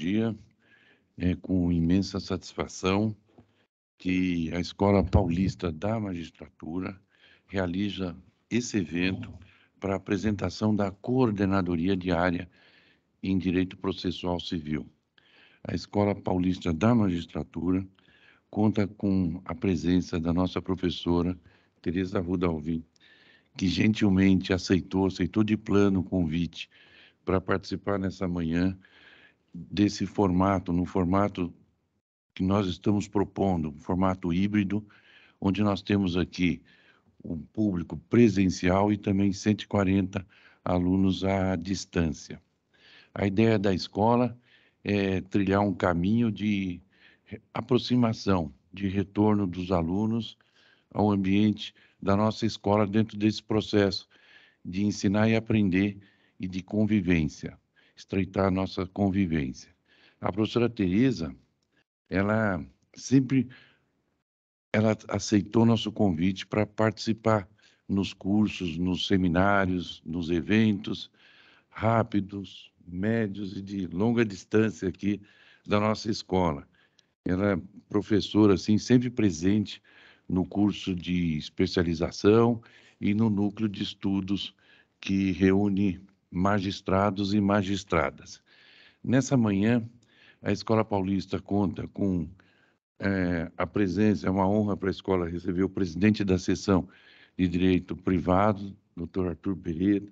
dia, é com imensa satisfação que a Escola Paulista da Magistratura realiza esse evento para apresentação da coordenadoria diária em Direito Processual Civil. A Escola Paulista da Magistratura conta com a presença da nossa professora Teresa Rudalvin, que gentilmente aceitou, aceitou de plano o convite para participar nessa manhã desse formato, no formato que nós estamos propondo, um formato híbrido, onde nós temos aqui um público presencial e também 140 alunos à distância. A ideia da escola é trilhar um caminho de aproximação, de retorno dos alunos ao ambiente da nossa escola dentro desse processo de ensinar e aprender e de convivência estreitar a nossa convivência. A professora Tereza, ela sempre ela aceitou nosso convite para participar nos cursos, nos seminários, nos eventos rápidos, médios e de longa distância aqui da nossa escola. Ela é professora assim sempre presente no curso de especialização e no núcleo de estudos que reúne magistrados e magistradas. Nessa manhã, a Escola Paulista conta com é, a presença, é uma honra para a escola receber o presidente da sessão de Direito Privado, Dr. Arthur Pereira,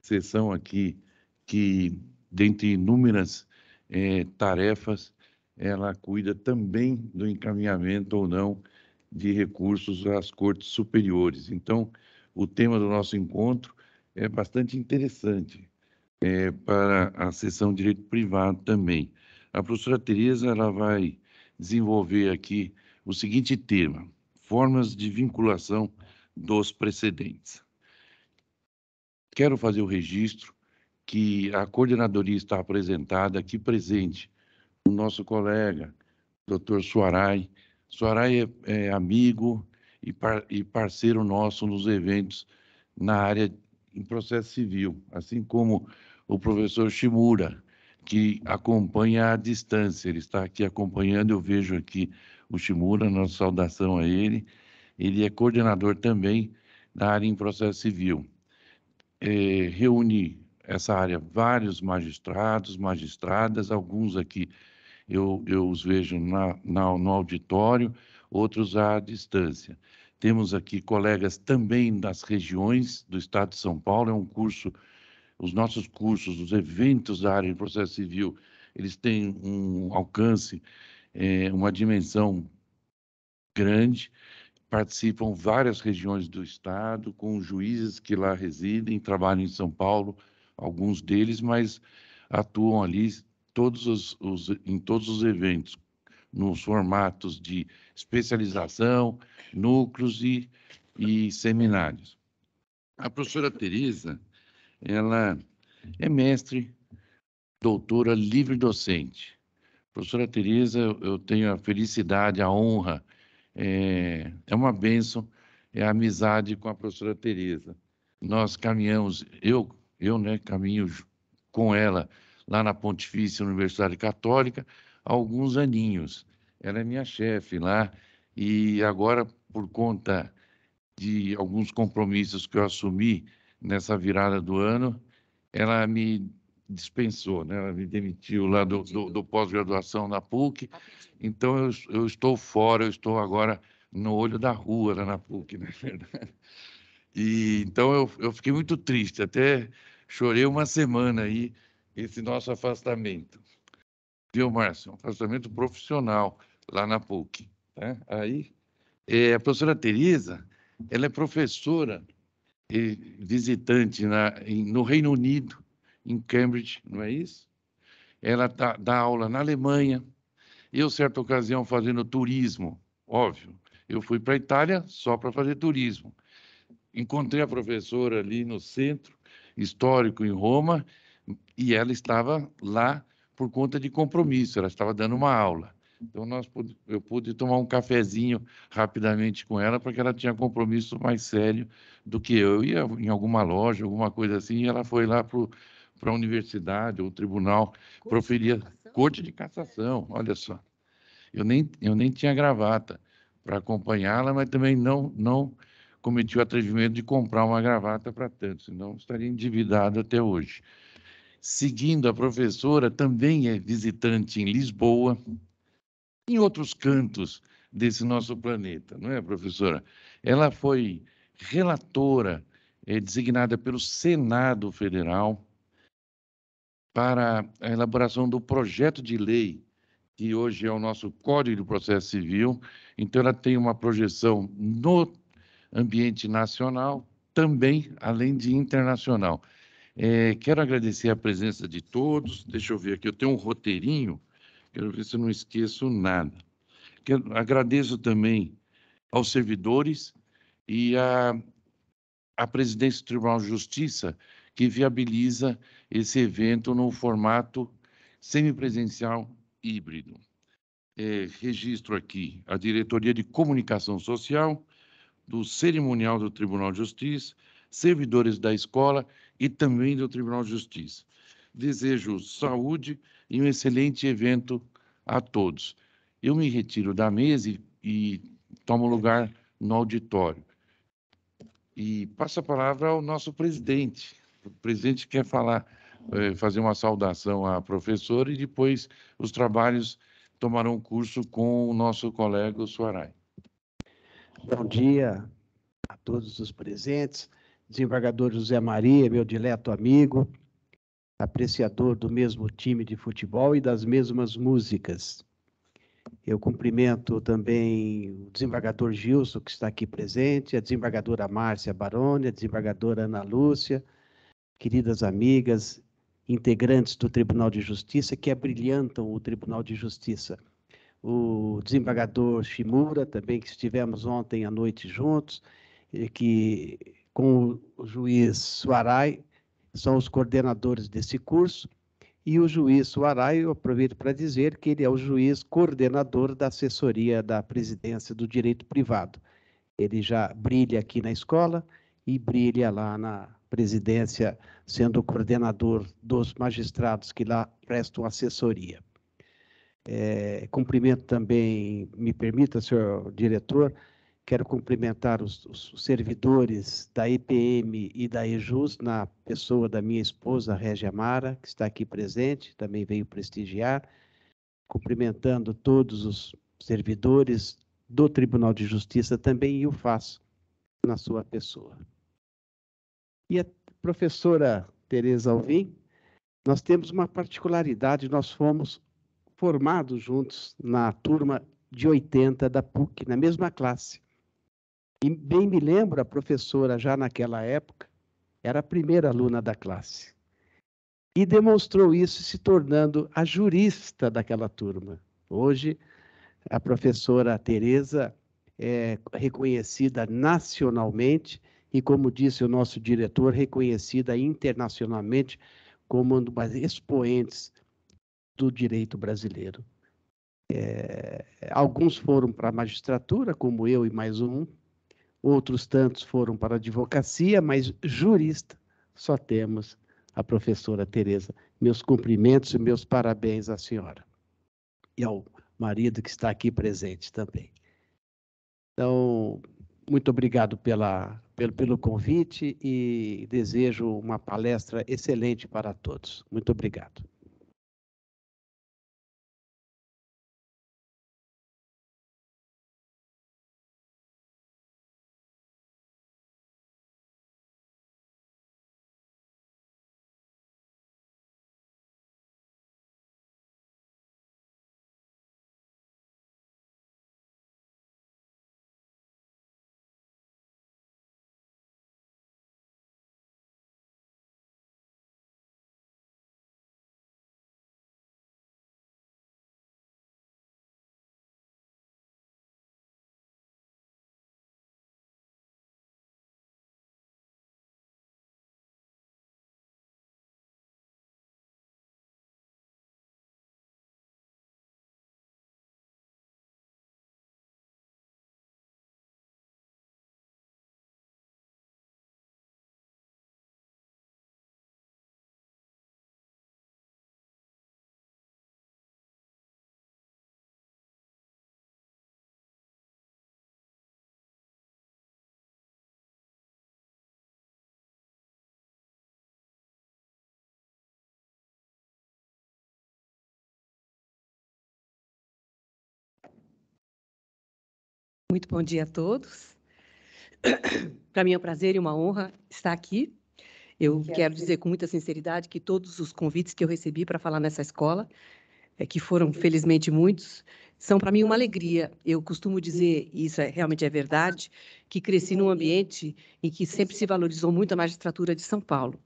sessão aqui que, dentre inúmeras é, tarefas, ela cuida também do encaminhamento ou não de recursos às cortes superiores. Então, o tema do nosso encontro é bastante interessante é, para a sessão de direito privado também. A professora Tereza ela vai desenvolver aqui o seguinte tema: formas de vinculação dos precedentes. Quero fazer o registro que a coordenadoria está apresentada aqui presente, o nosso colega, doutor Suaray Suaray é, é amigo e, par, e parceiro nosso nos eventos na área em processo civil, assim como o professor Shimura, que acompanha à distância. Ele está aqui acompanhando, eu vejo aqui o Shimura, nossa saudação a ele. Ele é coordenador também da área em processo civil. É, reúne essa área vários magistrados, magistradas, alguns aqui eu, eu os vejo na, na, no auditório, outros à distância. Temos aqui colegas também das regiões do Estado de São Paulo. É um curso, os nossos cursos, os eventos da área de processo civil, eles têm um alcance, é, uma dimensão grande. Participam várias regiões do Estado, com juízes que lá residem, trabalham em São Paulo, alguns deles, mas atuam ali todos os, os, em todos os eventos, nos formatos de especialização, núcleos e, e seminários. A professora Teresa, ela é mestre, doutora livre docente. Professora Teresa, eu tenho a felicidade, a honra, é, é uma benção, é a amizade com a professora Teresa. Nós caminhamos, eu, eu né, caminho com ela lá na Pontifícia Universidade Católica há alguns aninhos. Ela é minha chefe lá e agora, por conta de alguns compromissos que eu assumi nessa virada do ano, ela me dispensou, né? ela me demitiu lá do, do, do pós-graduação na PUC. Tá, então, eu, eu estou fora, eu estou agora no olho da rua lá na PUC, né é verdade. E, então, eu, eu fiquei muito triste, até chorei uma semana aí, esse nosso afastamento. Viu, Márcio? Um afastamento profissional lá na PUC. Né? Aí, é, a professora Teresa, ela é professora e visitante na, em, no Reino Unido, em Cambridge, não é isso? Ela tá, dá aula na Alemanha. Eu, certa ocasião, fazendo turismo, óbvio. Eu fui para a Itália só para fazer turismo. Encontrei a professora ali no centro histórico em Roma e ela estava lá por conta de compromisso, ela estava dando uma aula. Então nós pude, eu pude tomar um cafezinho rapidamente com ela, porque ela tinha compromisso mais sério do que eu. eu ia em alguma loja, alguma coisa assim, e ela foi lá para a universidade ou tribunal, corte proferia corte de cassação, olha só. Eu nem, eu nem tinha gravata para acompanhá-la, mas também não, não cometi o atrevimento de comprar uma gravata para tanto, senão estaria endividado até hoje. Seguindo, a professora também é visitante em Lisboa, em outros cantos desse nosso planeta, não é, professora? Ela foi relatora é, designada pelo Senado Federal para a elaboração do projeto de lei que hoje é o nosso Código de Processo Civil. Então, ela tem uma projeção no ambiente nacional, também além de internacional. É, quero agradecer a presença de todos. Deixa eu ver aqui, eu tenho um roteirinho Quero ver se eu não esqueço nada. Quero, agradeço também aos servidores e à, presidência do Tribunal de Justiça, que viabiliza esse evento no formato semipresencial híbrido. É, registro aqui a Diretoria de Comunicação Social, do Cerimonial do Tribunal de Justiça, servidores da escola e também do Tribunal de Justiça. Desejo saúde e um excelente evento a todos. Eu me retiro da mesa e, e tomo lugar no auditório. E passo a palavra ao nosso presidente. O presidente quer falar, eh, fazer uma saudação à professora e depois os trabalhos tomarão curso com o nosso colega Suaray Bom dia a todos os presentes. Desembargador José Maria, meu dileto amigo, apreciador do mesmo time de futebol e das mesmas músicas. Eu cumprimento também o desembargador Gilson, que está aqui presente, a desembargadora Márcia Baroni, a desembargadora Ana Lúcia, queridas amigas, integrantes do Tribunal de Justiça que abrilhantam o Tribunal de Justiça. O desembargador Shimura, também que estivemos ontem à noite juntos, e que com o juiz Suarai, são os coordenadores desse curso, e o juiz Suarai, eu aproveito para dizer que ele é o juiz coordenador da assessoria da presidência do direito privado. Ele já brilha aqui na escola e brilha lá na presidência, sendo coordenador dos magistrados que lá prestam assessoria. É, cumprimento também, me permita, senhor diretor, Quero cumprimentar os, os, servidores da IPM e da EJUS, na pessoa da minha esposa, Régia Mara, que está aqui presente, também veio prestigiar. Cumprimentando todos os servidores do Tribunal de Justiça também, e o faço na sua pessoa. E a professora Tereza Alvim, nós temos uma particularidade, nós fomos formados juntos na turma de 80 da PUC, na mesma classe. E bem me lembro, a professora, já naquela época, era a primeira aluna da classe. E demonstrou isso se tornando a jurista daquela turma. Hoje, a professora Tereza é reconhecida nacionalmente e, como disse o nosso diretor, reconhecida internacionalmente como uma das expoentes do direito brasileiro. É, alguns foram para a magistratura, como eu e mais um, outros tantos foram para a advocacia, mas jurista só temos a professora Tereza. Meus cumprimentos e meus parabéns à senhora e ao marido que está aqui presente também. Então, muito obrigado pela, pelo, pelo convite e desejo uma palestra excelente para todos. Muito obrigado. Muito bom dia a todos. Para mim é um prazer e uma honra estar aqui. Eu quero dizer com muita sinceridade que todos os convites que eu recebi para falar nessa escola, é, que foram felizmente muitos, são para mim uma alegria. Eu costumo dizer, e isso é, realmente é verdade, que cresci num ambiente em que sempre se valorizou muito a magistratura de São Paulo.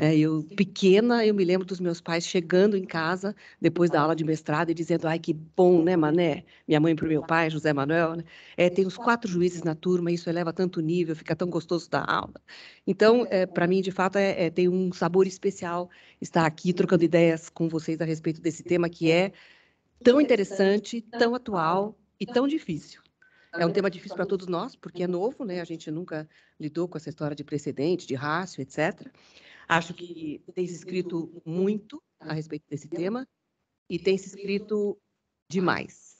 É, eu pequena, eu me lembro dos meus pais chegando em casa depois da aula de mestrado e dizendo, ai que bom, né, Mané? Minha mãe para o meu pai, José Manuel, né? é, tem os quatro juízes na turma, isso eleva tanto nível, fica tão gostoso da aula. Então, é, para mim, de fato, é, é, tem um sabor especial estar aqui trocando ideias com vocês a respeito desse tema que é tão interessante, tão atual e tão difícil. É um tema difícil tá para todos nós, porque é uhum. novo, né? A gente nunca lidou com essa história de precedente, de rácio, etc. Acho que tem se escrito muito a respeito desse tema e tem se escrito demais.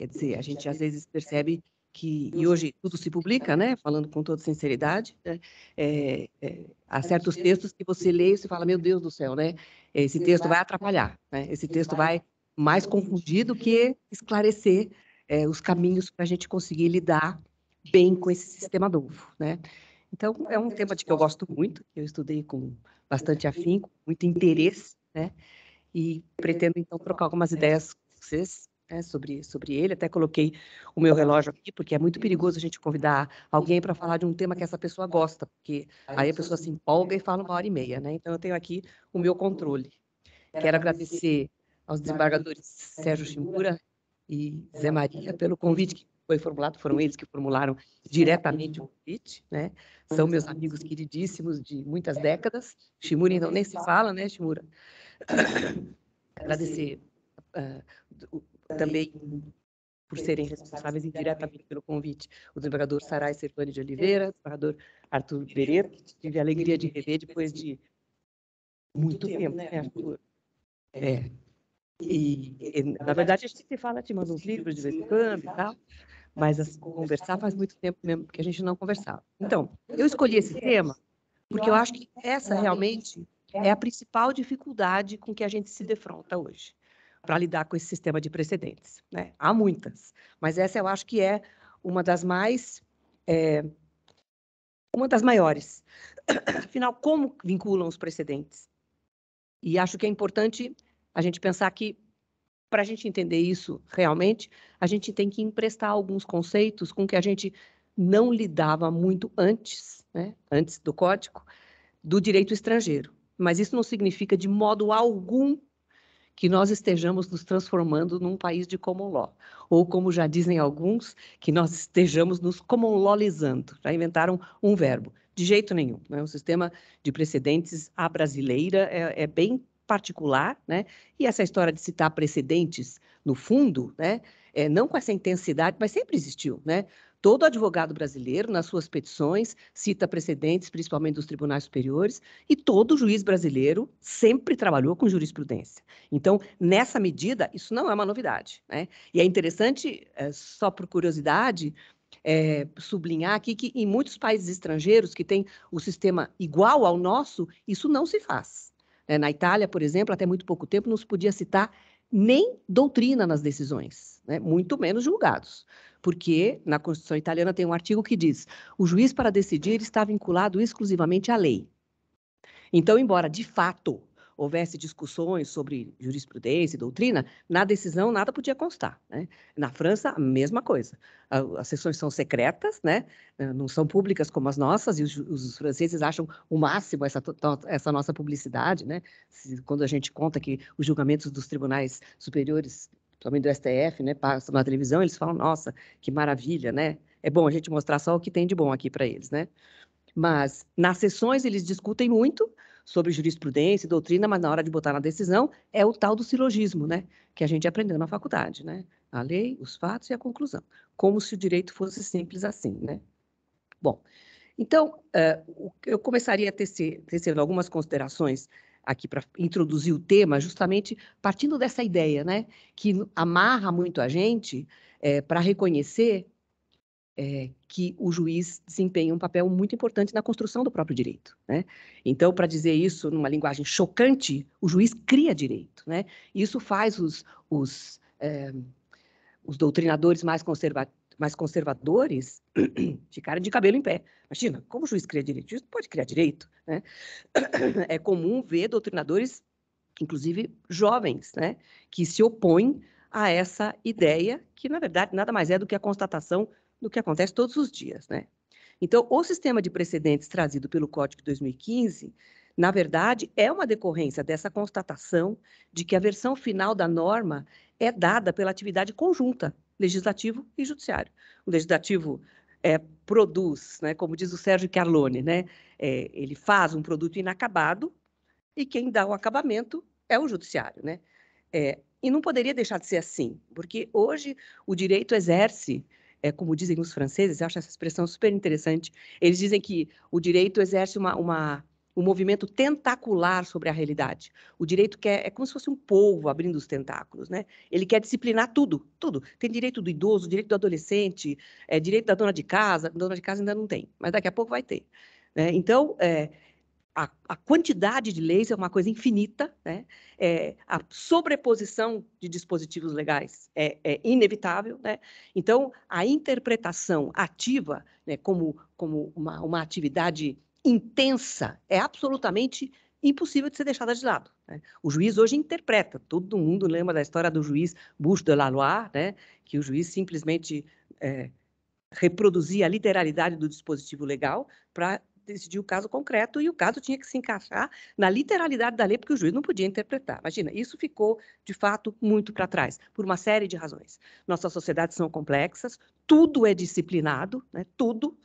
Quer dizer, a gente às vezes percebe que e hoje tudo se publica, né? Falando com toda sinceridade, né? é, é, há certos textos que você lê e você fala, meu Deus do céu, né? Esse texto vai atrapalhar, né? Esse texto vai mais confundir do que esclarecer é, os caminhos para a gente conseguir lidar bem com esse sistema novo, né? Então, é um tema de que eu gosto muito, eu estudei com bastante afinco, muito interesse, né? E pretendo, então, trocar algumas ideias com vocês né, sobre, sobre ele. Até coloquei o meu relógio aqui, porque é muito perigoso a gente convidar alguém para falar de um tema que essa pessoa gosta, porque aí a pessoa se empolga e fala uma hora e meia, né? Então, eu tenho aqui o meu controle. Quero agradecer aos desembargadores Sérgio Chimura e é, Zé Maria é. pelo convite que foi formulado, foram eles que formularam diretamente o convite, né? São meus amigos queridíssimos de muitas é. décadas. Shimura, então, nem se fala, né, Shimura? Agradecer uh, também por serem responsáveis indiretamente pelo convite. O desembargador Sarai Servani de Oliveira, o desembargador Arthur Pereira, que tive a alegria de rever depois de muito tempo, né, né, Arthur? É, e, e, na verdade, a gente se fala, te manda uns livros de vez em quando e tal, mas assim, conversar faz muito tempo mesmo que a gente não conversava. Então, eu escolhi esse tema porque eu acho que essa realmente é, é a principal dificuldade com que a gente se defronta hoje para lidar com esse sistema de precedentes. Né? Há muitas, mas essa eu acho que é uma das mais. É, uma das maiores. Afinal, como vinculam os precedentes? E acho que é importante a gente pensar que, para a gente entender isso realmente, a gente tem que emprestar alguns conceitos com que a gente não lidava muito antes, né? antes do código, do direito estrangeiro. Mas isso não significa, de modo algum, que nós estejamos nos transformando num país de common law. Ou, como já dizem alguns, que nós estejamos nos common lawizando. Já inventaram um verbo. De jeito nenhum. Né? O sistema de precedentes à brasileira é, é bem particular, né? E essa história de citar precedentes no fundo, né? É, não com essa intensidade, mas sempre existiu, né? Todo advogado brasileiro, nas suas petições, cita precedentes, principalmente dos tribunais superiores, e todo juiz brasileiro sempre trabalhou com jurisprudência. Então, nessa medida, isso não é uma novidade. Né? E é interessante, é, só por curiosidade, é, sublinhar aqui que em muitos países estrangeiros que têm o sistema igual ao nosso, isso não se faz. É, na Itália, por exemplo, até muito pouco tempo não se podia citar nem doutrina nas decisões, né? muito menos julgados, porque na Constituição italiana tem um artigo que diz: o juiz para decidir está vinculado exclusivamente à lei. Então, embora de fato houvesse discussões sobre jurisprudência e doutrina, na decisão nada podia constar. Né? Na França, a mesma coisa. As sessões são secretas, né? Eh, não são públicas como as nossas, e os, os franceses acham o máximo essa, essa nossa publicidade. Né? Se, quando a gente conta que os julgamentos dos tribunais superiores principalmente do STF, né, passam na televisão, eles falam, nossa, que maravilha, né? É bom a gente mostrar só o que tem de bom aqui para eles, né? Mas nas sessões eles discutem muito, sobre jurisprudência e doutrina, mas na hora de botar na decisão é o tal do silogismo, né? Que a gente aprendeu na faculdade, né? A lei, os fatos e a conclusão. Como se o direito fosse simples assim, né? Bom, então, uh, eu começaria a tecer, tecer algumas considerações aqui para introduzir o tema, justamente partindo dessa ideia, né? Que amarra muito a gente é, eh, para reconhecer é, que o juiz desempenha um papel muito importante na construção do próprio direito. Né? Então, para dizer isso numa linguagem chocante, o juiz cria direito. Né? Isso faz os, os, é, os doutrinadores mais, conserva mais conservadores ficarem de cabelo em pé. Imagina, como o juiz cria direito? O juiz não pode criar direito. Né? É comum ver doutrinadores, inclusive jovens, né? que se opõem a essa ideia, que na verdade nada mais é do que a constatação do que acontece todos os dias, né? Então, o sistema de precedentes trazido pelo Código de 2015, na verdade, é uma decorrência dessa constatação de que a versão final da norma é dada pela atividade conjunta, legislativo e judiciário. O legislativo é, produz, né, como diz o Sérgio Carlone, né, é, ele faz um produto inacabado e quem dá o acabamento é o judiciário. Né? É, e não poderia deixar de ser assim, porque hoje o direito exerce é, como dizem os franceses, eu acho essa expressão super interessante. Eles dizem que o direito exerce uma, uma um movimento tentacular sobre a realidade. O direito quer, é como se fosse um povo abrindo os tentáculos, né? Ele quer disciplinar tudo, tudo. Tem direito do idoso, direito do adolescente, é, direito da dona de casa, dona de casa ainda não tem, mas daqui a pouco vai ter. Né? Então, é, a, a, quantidade de leis é uma coisa infinita, né? É, a sobreposição de dispositivos legais é, é, inevitável, né? Então, a interpretação ativa, né, como, como uma, uma atividade intensa, é absolutamente impossível de ser deixada de lado. Né? O juiz hoje interpreta, todo mundo lembra da história do juiz Bouche de Laloy, né? que o juiz simplesmente é, reproduzia a literalidade do dispositivo legal para decidir o caso concreto e o caso tinha que se encaixar na literalidade da lei, porque o juiz não podia interpretar. Imagina, isso ficou, de fato, muito para trás, por uma série de razões. Nossas sociedades são complexas, tudo é disciplinado, né? tudo.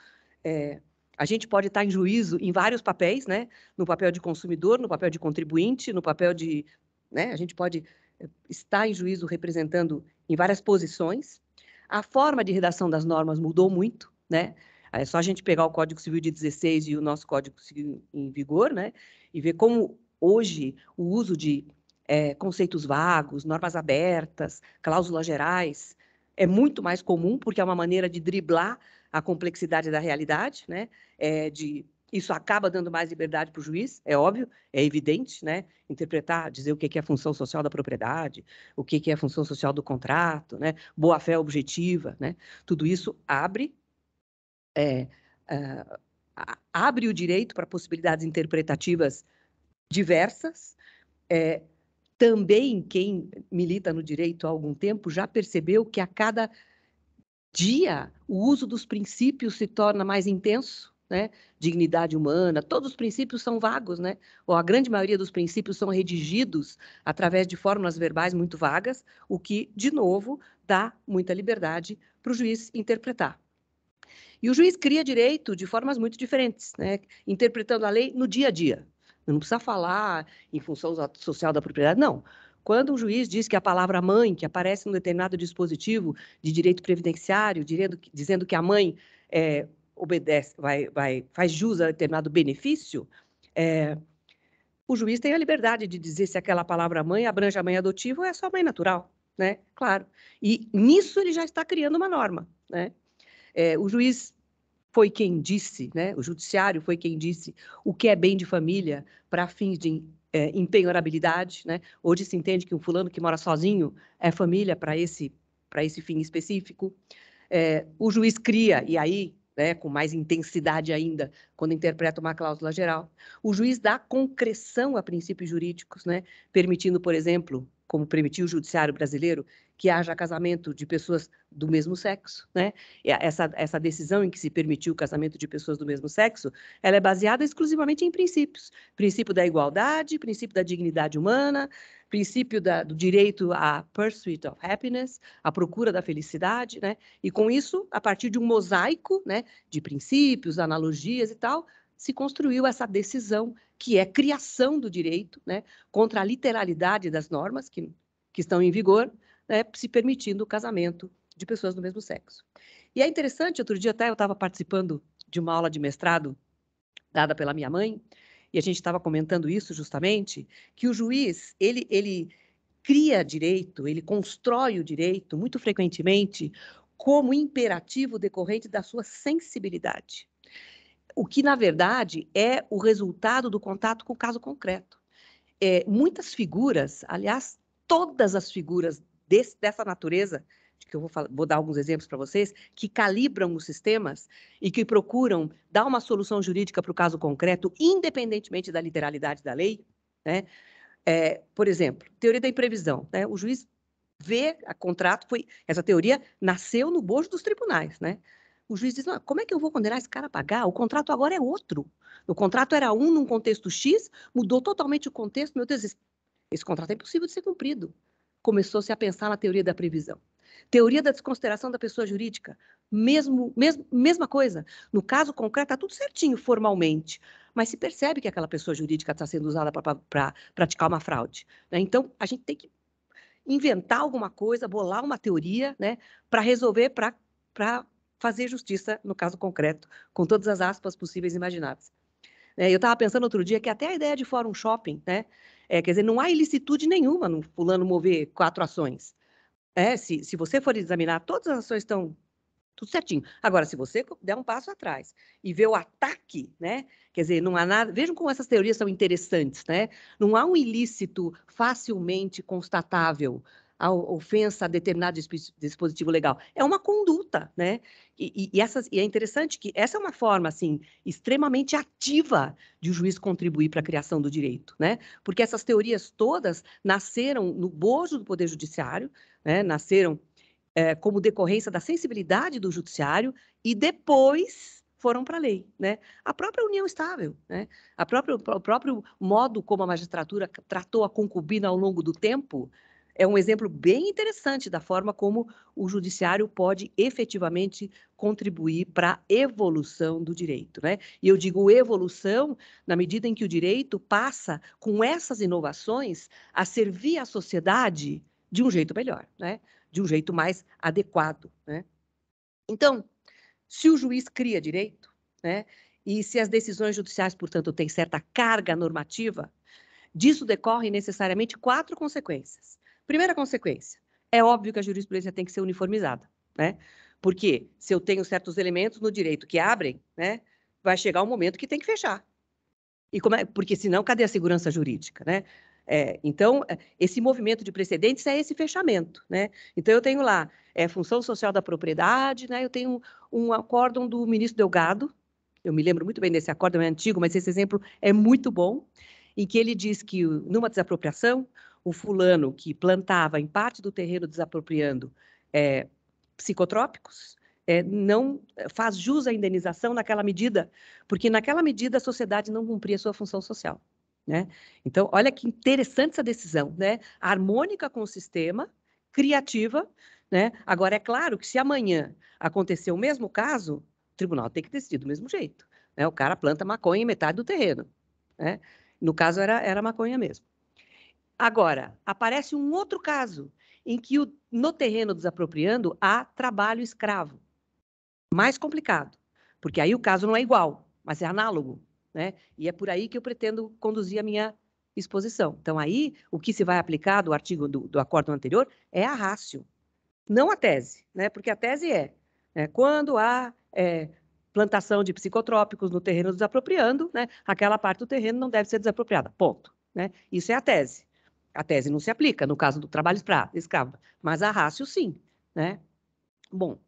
É, a gente pode estar em juízo em vários papéis, né? No papel de consumidor, no papel de contribuinte, no papel de. Né? A gente pode é, estar em juízo representando em várias posições. A forma de redação das normas mudou muito, né? É só a gente pegar o Código Civil de 16 e o nosso Código Civil em vigor, né? E ver como hoje o uso de é, conceitos vagos, normas abertas, cláusulas gerais é muito mais comum, porque é uma maneira de driblar a complexidade da realidade, né? É, de isso acaba dando mais liberdade para o juiz, é óbvio, é evidente, né? Interpretar, dizer o que é a função social da propriedade, o que é a função social do contrato, né? Boa fé objetiva, né? Tudo isso abre é, uh, abre o direito para possibilidades interpretativas diversas. É, também quem milita no direito há algum tempo já percebeu que a cada dia o uso dos princípios se torna mais intenso, né? Dignidade humana, todos os princípios são vagos, né? Ou a grande maioria dos princípios são redigidos através de fórmulas verbais muito vagas, o que, de novo, dá muita liberdade para o juiz interpretar. E o juiz cria direito de formas muito diferentes, né? interpretando a lei no dia a dia. Não precisa falar em função social da propriedade, não. Quando um juiz diz que a palavra mãe, que aparece em um determinado dispositivo de direito previdenciário, dizendo que a mãe é, obedece, vai, vai, faz jus a determinado benefício, é, o juiz tem a liberdade de dizer se aquela palavra mãe abrange a mãe adotiva ou é só mãe natural, né? Claro. E nisso ele já está criando uma norma, né? É, o juiz foi quem disse, né? O judiciário foi quem disse o que é bem de família para fins de é, empenhorabilidade, né? Hoje se entende que um fulano que mora sozinho é família para esse para esse fim específico. É, o juiz cria e aí né, com mais intensidade ainda, quando interpreta uma cláusula geral. O juiz dá concreção a princípios jurídicos, né, permitindo, por exemplo, como permitiu o judiciário brasileiro, que haja casamento de pessoas do mesmo sexo, né? Essa, essa decisão em que se permitiu o casamento de pessoas do mesmo sexo, ela é baseada exclusivamente em princípios, princípio da igualdade, princípio da dignidade humana, princípio da, do direito à pursuit of happiness, à procura da felicidade, né? E com isso, a partir de um mosaico, né, de princípios, analogias e tal, se construiu essa decisão que é criação do direito, né, contra a literalidade das normas que que estão em vigor, né, se permitindo o casamento de pessoas do mesmo sexo. E é interessante, outro dia até eu estava participando de uma aula de mestrado dada pela minha mãe, e a gente estava comentando isso justamente, que o juiz, ele, ele cria direito, ele constrói o direito, muito frequentemente, como imperativo decorrente da sua sensibilidade. O que, na verdade, é o resultado do contato com o caso concreto. É, muitas figuras, aliás, todas as figuras desse, dessa natureza, que eu vou, falar, vou dar alguns exemplos para vocês, que calibram os sistemas e que procuram dar uma solução jurídica para o caso concreto, independentemente da literalidade da lei. Né? É, por exemplo, teoria da imprevisão. Né? O juiz vê a contrato, foi, essa teoria nasceu no bojo dos tribunais. Né? o juiz diz: como é que eu vou condenar esse cara a pagar? O contrato agora é outro. O contrato era um num contexto X, mudou totalmente o contexto. Meu Deus, esse, esse contrato é impossível de ser cumprido começou-se a pensar na teoria da previsão. Teoria da desconsideração da pessoa jurídica, mesmo, mesmo, mesma coisa. No caso concreto, está tudo certinho formalmente, mas se percebe que aquela pessoa jurídica está sendo usada para praticar uma fraude. Né? Então, a gente tem que inventar alguma coisa, bolar uma teoria né, para resolver, para fazer justiça, no caso concreto, com todas as aspas possíveis e imagináveis. É, eu estava pensando outro dia que até a ideia de fórum shopping, né, é, quer dizer, não há ilicitude nenhuma no fulano mover quatro ações. É, se, se você for examinar, todas as ações estão tudo certinho. Agora, se você der um passo atrás e ver o ataque, né? Quer dizer, não há nada. Vejam como essas teorias são interessantes, né? Não há um ilícito facilmente constatável a ofensa a determinado dispositivo legal. É uma conduta, né? E, e, essas, e é interessante que essa é uma forma, assim, extremamente ativa de o juiz contribuir para a criação do direito, né? Porque essas teorias todas nasceram no bojo do Poder Judiciário, né? Nasceram é, como decorrência da sensibilidade do Judiciário e depois foram para a lei, né? A própria união estável, né? A própria, o próprio modo como a magistratura tratou a concubina ao longo do tempo é um exemplo bem interessante da forma como o judiciário pode efetivamente contribuir para a evolução do direito. Né? E eu digo evolução na medida em que o direito passa, com essas inovações, a servir à sociedade de um jeito melhor, né? de um jeito mais adequado. Né? Então, se o juiz cria direito, né? e se as decisões judiciais, portanto, têm certa carga normativa, disso decorrem necessariamente quatro consequências. Primeira consequência, é óbvio que a jurisprudência tem que ser uniformizada, né? Porque se eu tenho certos elementos no direito que abrem, né, vai chegar um momento que tem que fechar. E como é, porque senão cadê a segurança jurídica, né? É, então, é, esse movimento de precedentes é esse fechamento, né? Então, eu tenho lá é, função social da propriedade, né? Eu tenho um acórdão do ministro Delgado, eu me lembro muito bem desse acórdão, é antigo, mas esse exemplo é muito bom, em que ele diz que numa desapropriação, o fulano que plantava em parte do terreno desapropriando é, psicotrópicos, é, não é, faz jus à indenização naquela medida, porque naquela medida a sociedade não cumpria sua função social. Né? Então, olha que interessante essa decisão, né? harmônica com o sistema, criativa. Né? Agora, é claro que se amanhã acontecer o mesmo caso, o tribunal tem que decidir do mesmo jeito. Né? O cara planta maconha em metade do terreno. Né? No caso, era, era maconha mesmo. Agora, aparece um outro caso em que o, no terreno desapropriando há trabalho escravo. Mais complicado, porque aí o caso não é igual, mas é análogo. Né? E é por aí que eu pretendo conduzir a minha exposição. Então, aí, o que se vai aplicar do artigo do, do acordo anterior é a rácio, não a tese, né? porque a tese é, né, quando há é, plantação de psicotrópicos no terreno desapropriando, né, aquela parte do terreno não deve ser desapropriada, ponto. Né? Isso é a tese a tese não se aplica no caso do trabalho escravo, mas a rácio sim, né? Bom,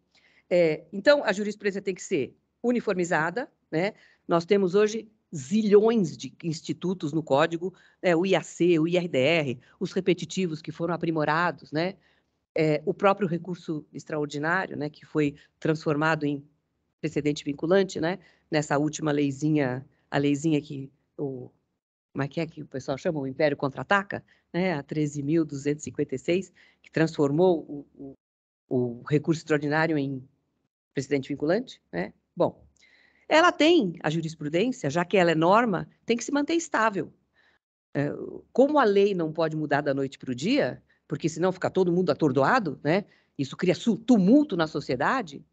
é, então a jurisprudência tem que ser uniformizada, né? Nós temos hoje zilhões de institutos no código, né? o IAC, o IRDR, os repetitivos que foram aprimorados, né? É, o próprio recurso extraordinário, né? Que foi transformado em precedente vinculante, né? Nessa última leizinha, a leizinha que o como é que é que o pessoal chama? O Império Contra-Ataca, né? a 13.256, que transformou o, o, o, recurso extraordinário em precedente vinculante. Né? Bom, ela tem a jurisprudência, já que ela é norma, tem que se manter estável. É, como a lei não pode mudar da noite para o dia, porque senão fica todo mundo atordoado, né? isso cria tumulto na sociedade,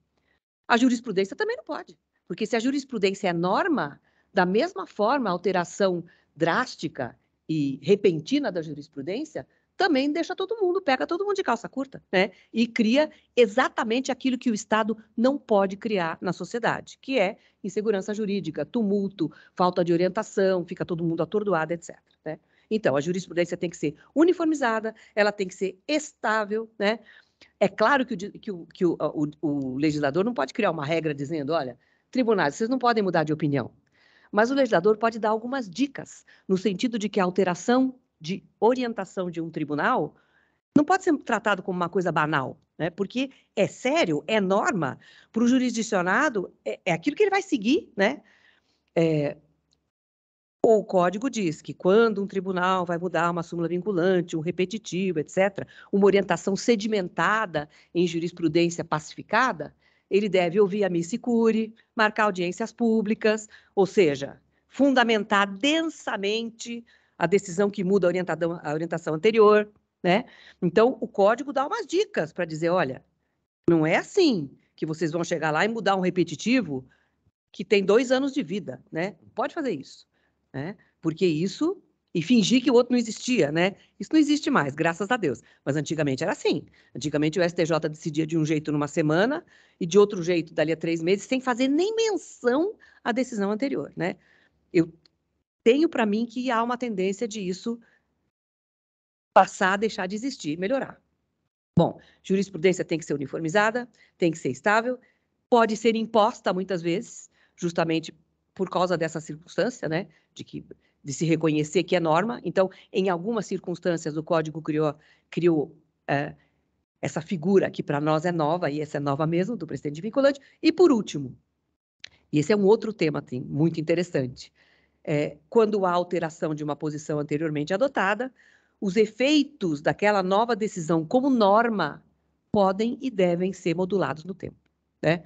a jurisprudência também não pode. Porque se a jurisprudência é norma, da mesma forma, a alteração drástica e repentina da jurisprudência também deixa todo mundo, pega todo mundo de calça curta, né? E cria exatamente aquilo que o Estado não pode criar na sociedade, que é insegurança jurídica, tumulto, falta de orientação, fica todo mundo atordoado, etc. Né? Então, a jurisprudência tem que ser uniformizada, ela tem que ser estável, né? É claro que, o, que, o, que o, o, o legislador não pode criar uma regra dizendo, olha, tribunais, vocês não podem mudar de opinião. Mas o legislador pode dar algumas dicas, no sentido de que a alteração de orientação de um tribunal não pode ser tratado como uma coisa banal, né? porque é sério, é norma, para o jurisdicionado é, é, aquilo que ele vai seguir. Né? É, o código diz que quando um tribunal vai mudar uma súmula vinculante, um repetitivo, etc., uma orientação sedimentada em jurisprudência pacificada, ele deve ouvir a Miss e cure, marcar audiências públicas, ou seja, fundamentar densamente a decisão que muda a, a orientação anterior, né? Então, o código dá umas dicas para dizer, olha, não é assim que vocês vão chegar lá e mudar um repetitivo que tem dois anos de vida, né? Pode fazer isso, né? Porque isso e fingir que o outro não existia, né? Isso não existe mais, graças a Deus. Mas antigamente era assim. Antigamente o STJ decidia de um jeito numa semana e de outro jeito dali a três meses, sem fazer nem menção à decisão anterior, né? Eu tenho para mim que há uma tendência de isso passar, deixar de existir, melhorar. Bom, jurisprudência tem que ser uniformizada, tem que ser estável, pode ser imposta muitas vezes, justamente por causa dessa circunstância, né? De que de se reconhecer que é norma. Então, em algumas circunstâncias, o código criou, criou é, essa figura que para nós é nova, e essa é nova mesmo, do presidente vinculante. E, por último, e esse é um outro tema tem, assim, muito interessante, é, quando há alteração de uma posição anteriormente adotada, os efeitos daquela nova decisão como norma podem e devem ser modulados no tempo. Né?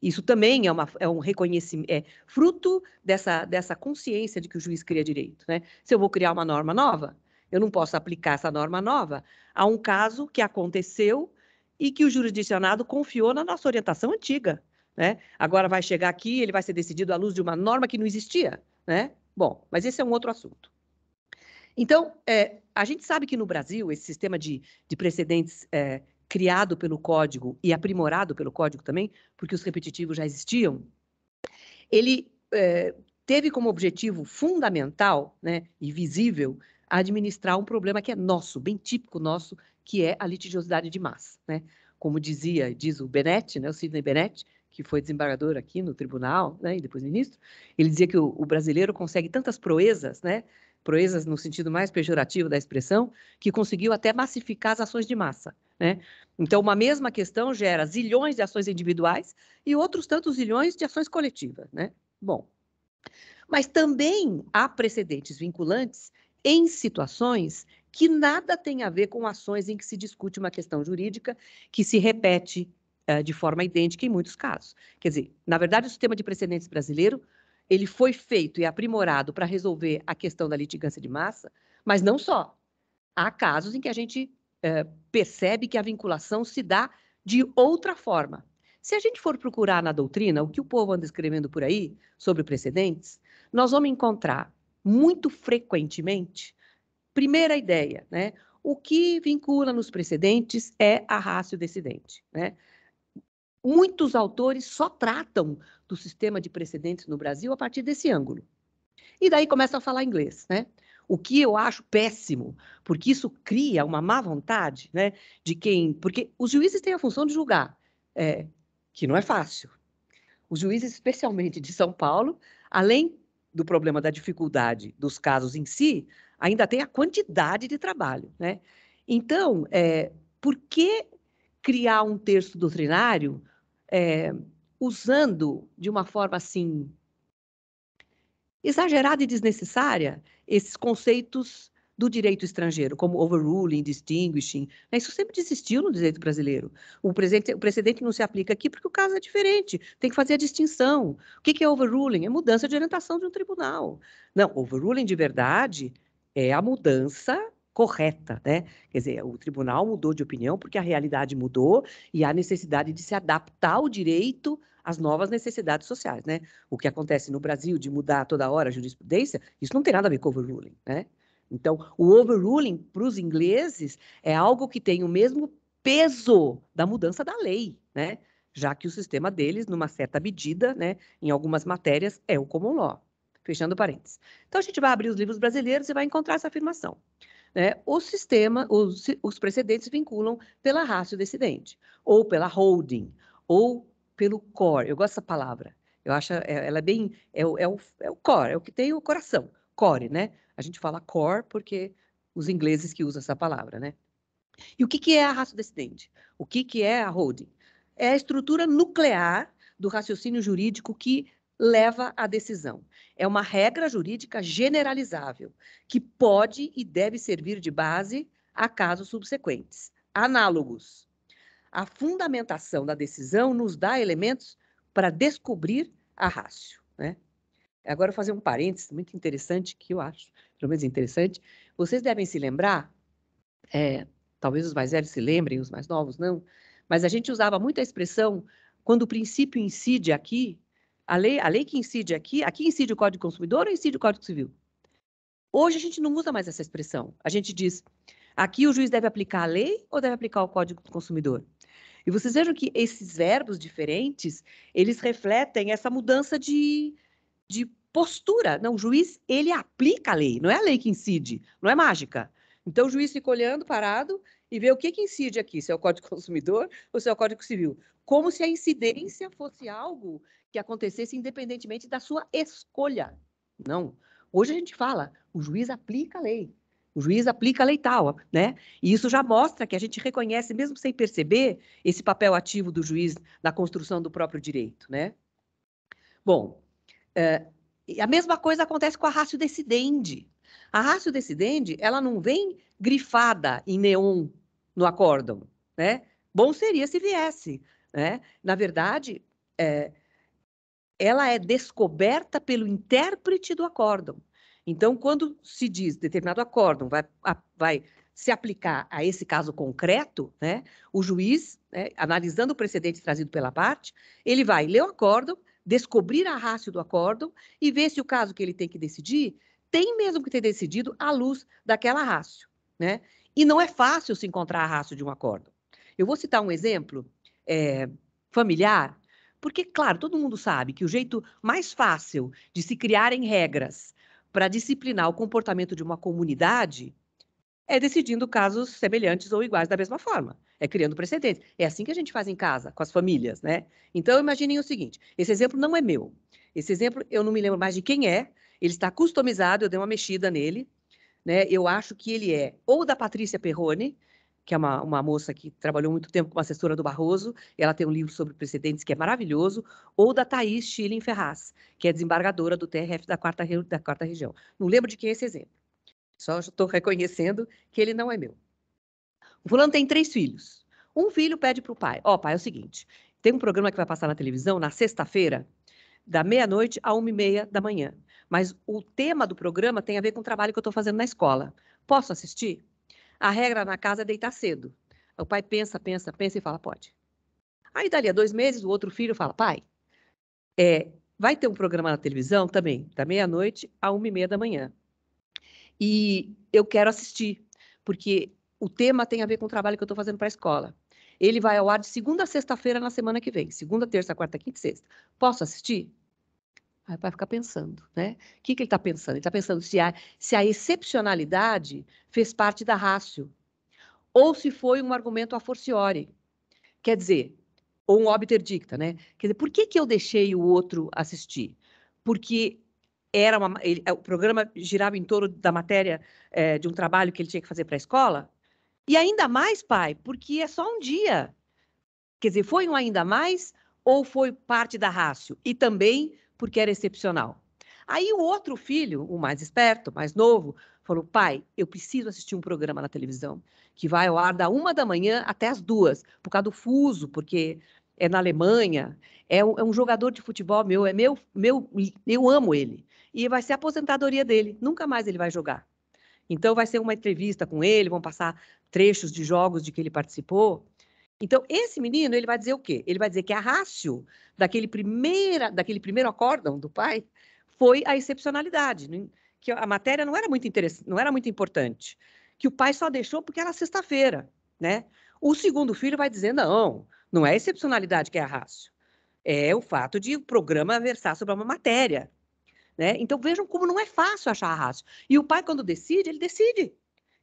Isso também é, uma, é um reconhecimento, é fruto dessa, dessa consciência de que o juiz cria direito. Né? Se eu vou criar uma norma nova, eu não posso aplicar essa norma nova a um caso que aconteceu e que o jurisdicionado confiou na nossa orientação antiga. Né? Agora vai chegar aqui, ele vai ser decidido à luz de uma norma que não existia. Né? Bom, mas esse é um outro assunto. Então, é, a gente sabe que no Brasil esse sistema de, de precedentes é, criado pelo código e aprimorado pelo código também, porque os repetitivos já existiam, ele é, teve como objetivo fundamental né, e visível administrar um problema que é nosso, bem típico nosso, que é a litigiosidade de massa. Né? Como dizia, diz o Benetti, né, o Sidney Benet, que foi desembargador aqui no tribunal né, e depois ministro, ele dizia que o, o brasileiro consegue tantas proezas, né, proezas no sentido mais pejorativo da expressão, que conseguiu até massificar as ações de massa. Né? Então, uma mesma questão gera zilhões de ações individuais e outros tantos zilhões de ações coletivas. Né? Bom, mas também há precedentes vinculantes em situações que nada têm a ver com ações em que se discute uma questão jurídica que se repete uh, de forma idêntica em muitos casos. Quer dizer, na verdade, o sistema de precedentes brasileiro ele foi feito e aprimorado para resolver a questão da litigância de massa, mas não só. Há casos em que a gente eh, percebe que a vinculação se dá de outra forma. Se a gente for procurar na doutrina o que o povo anda escrevendo por aí sobre precedentes, nós vamos encontrar muito frequentemente, primeira ideia, né? O que vincula nos precedentes é a raça decidente, né? Muitos autores só tratam do sistema de precedentes no Brasil a partir desse ângulo. E daí começam a falar inglês, né? O que eu acho péssimo, porque isso cria uma má vontade né, de quem. Porque os juízes têm a função de julgar, é, que não é fácil. Os juízes, especialmente de São Paulo, além do problema da dificuldade dos casos em si, ainda tem a quantidade de trabalho. Né? Então, é, por que criar um texto doutrinário é, usando de uma forma assim exagerada e desnecessária esses conceitos do direito estrangeiro, como overruling, distinguishing. Né? Isso sempre existiu no direito brasileiro. O, presente, o precedente não se aplica aqui porque o caso é diferente, tem que fazer a distinção. O que, que é overruling? É mudança de orientação de um tribunal. Não, overruling de verdade é a mudança correta, né? Quer dizer, o tribunal mudou de opinião porque a realidade mudou e há necessidade de se adaptar ao direito as novas necessidades sociais, né? O que acontece no Brasil de mudar toda hora a jurisprudência, isso não tem nada a ver com overruling, né? Então, o overruling para os ingleses é algo que tem o mesmo peso da mudança da lei, né? Já que o sistema deles, numa certa medida, né, em algumas matérias, é o common law. Fechando parênteses. Então, a gente vai abrir os livros brasileiros e vai encontrar essa afirmação. Né? O sistema, os, os precedentes vinculam pela ratio decidente, ou pela holding, ou pelo core. Eu gosto dessa palavra. Eu acho é, ela é bem. É o, é, o, é o core, é o que tem o coração. Core, né? A gente fala core porque os ingleses que usam essa palavra, né? E o que, que é a raça descendente? O que, que é a holding? É a estrutura nuclear do raciocínio jurídico que leva à decisão. É uma regra jurídica generalizável que pode e deve servir de base a casos subsequentes, análogos, a fundamentação da decisão nos dá elementos para descobrir a rácio. Né? Agora, vou fazer um parênteses muito interessante, que eu acho, pelo menos interessante. Vocês devem se lembrar, é, talvez os mais velhos se lembrem, os mais novos não, mas a gente usava muito a expressão quando o princípio incide aqui, a lei, a lei que incide aqui, aqui incide o Código Consumidor ou incide o Código Civil? Hoje a gente não usa mais essa expressão. A gente diz Aqui o juiz deve aplicar a lei ou deve aplicar o Código do Consumidor? E vocês vejam que esses verbos diferentes, eles refletem essa mudança de, de postura. Não, o juiz, ele aplica a lei, não é a lei que incide, não é mágica. Então o juiz fica olhando, parado, e vê o que, que incide aqui, se é o Código do Consumidor ou se é o Código Civil. Como se a incidência fosse algo que acontecesse independentemente da sua escolha. Não. Hoje a gente fala, o juiz aplica a lei. O juiz aplica a lei tal, né? E isso já mostra que a gente reconhece, mesmo sem perceber, esse papel ativo do juiz na construção do próprio direito, né? Bom, é, a mesma coisa acontece com a rácio decidendi. A rácio decidendi, ela não vem grifada em neon no acórdão, né? Bom seria se viesse, né? Na verdade, é, ela é descoberta pelo intérprete do acórdão. Então, quando se diz determinado acórdão vai, a, vai se aplicar a esse caso concreto, né, o juiz, né, analisando o precedente trazido pela parte, ele vai ler o acórdão, descobrir a rácio do acórdão e ver se o caso que ele tem que decidir tem mesmo que ter decidido à luz daquela rácio, né? E não é fácil se encontrar a rácio de um acórdão. Eu vou citar um exemplo é, familiar, porque, claro, todo mundo sabe que o jeito mais fácil de se criarem regras para disciplinar o comportamento de uma comunidade é decidindo casos semelhantes ou iguais da mesma forma, é criando precedentes. É assim que a gente faz em casa, com as famílias, né? Então, imaginem o seguinte: esse exemplo não é meu. Esse exemplo eu não me lembro mais de quem é, ele está customizado, eu dei uma mexida nele. Né? Eu acho que ele é ou da Patrícia Perrone, que é uma, uma moça que trabalhou muito tempo como assessora do Barroso, ela tem um livro sobre precedentes que é maravilhoso, ou da Thaís Schilling Ferraz, que é desembargadora do TRF da quarta, da quarta região. Não lembro de quem é esse exemplo. Só estou reconhecendo que ele não é meu. O fulano tem três filhos. Um filho pede para o pai: Ó, oh, pai, é o seguinte, tem um programa que vai passar na televisão na sexta-feira, da meia-noite à uma e meia da manhã. Mas o tema do programa tem a ver com o trabalho que eu estou fazendo na escola. Posso assistir? A regra na casa é deitar cedo. O pai pensa, pensa, pensa e fala, pode. Aí, dali a dois meses, o outro filho fala, pai, é, vai ter um programa na televisão também, da meia-noite a uma e meia da manhã. E eu quero assistir, porque o tema tem a ver com o trabalho que eu estou fazendo para a escola. Ele vai ao ar de segunda a sexta-feira na semana que vem. Segunda, terça, quarta, quinta e sexta. Posso assistir? Aí o pai fica pensando, né? O que, que ele está pensando? Ele está pensando se a, se a excepcionalidade fez parte da rácio, ou se foi um argumento a forciore. Quer dizer, ou um obiter dicta, né? Quer dizer, por que, que eu deixei o outro assistir? Porque era uma, ele, é, o programa girava em torno da matéria é, de um trabalho que ele tinha que fazer para a escola. E ainda mais, pai, porque é só um dia. Quer dizer, foi um ainda mais ou foi parte da rácio? E também porque era excepcional. Aí o outro filho, o mais esperto, mais novo, falou: pai, eu preciso assistir um programa na televisão que vai ao ar da uma da manhã até as duas, por causa do fuso, porque é na Alemanha, é um, é um jogador de futebol meu, é meu, meu, eu amo ele. E vai ser a aposentadoria dele, nunca mais ele vai jogar. Então vai ser uma entrevista com ele, vão passar trechos de jogos de que ele participou. Então, esse menino, ele vai dizer o quê? Ele vai dizer que a rácio daquele, primeira, daquele primeiro acórdão do pai foi a excepcionalidade, né? que a matéria não era muito interessante, não era muito importante, que o pai só deixou porque era sexta-feira, né? O segundo filho vai dizer, não, não é a excepcionalidade que é a rácio, é o fato de o programa versar sobre uma matéria, né? Então, vejam como não é fácil achar a rácio. E o pai, quando decide, ele decide.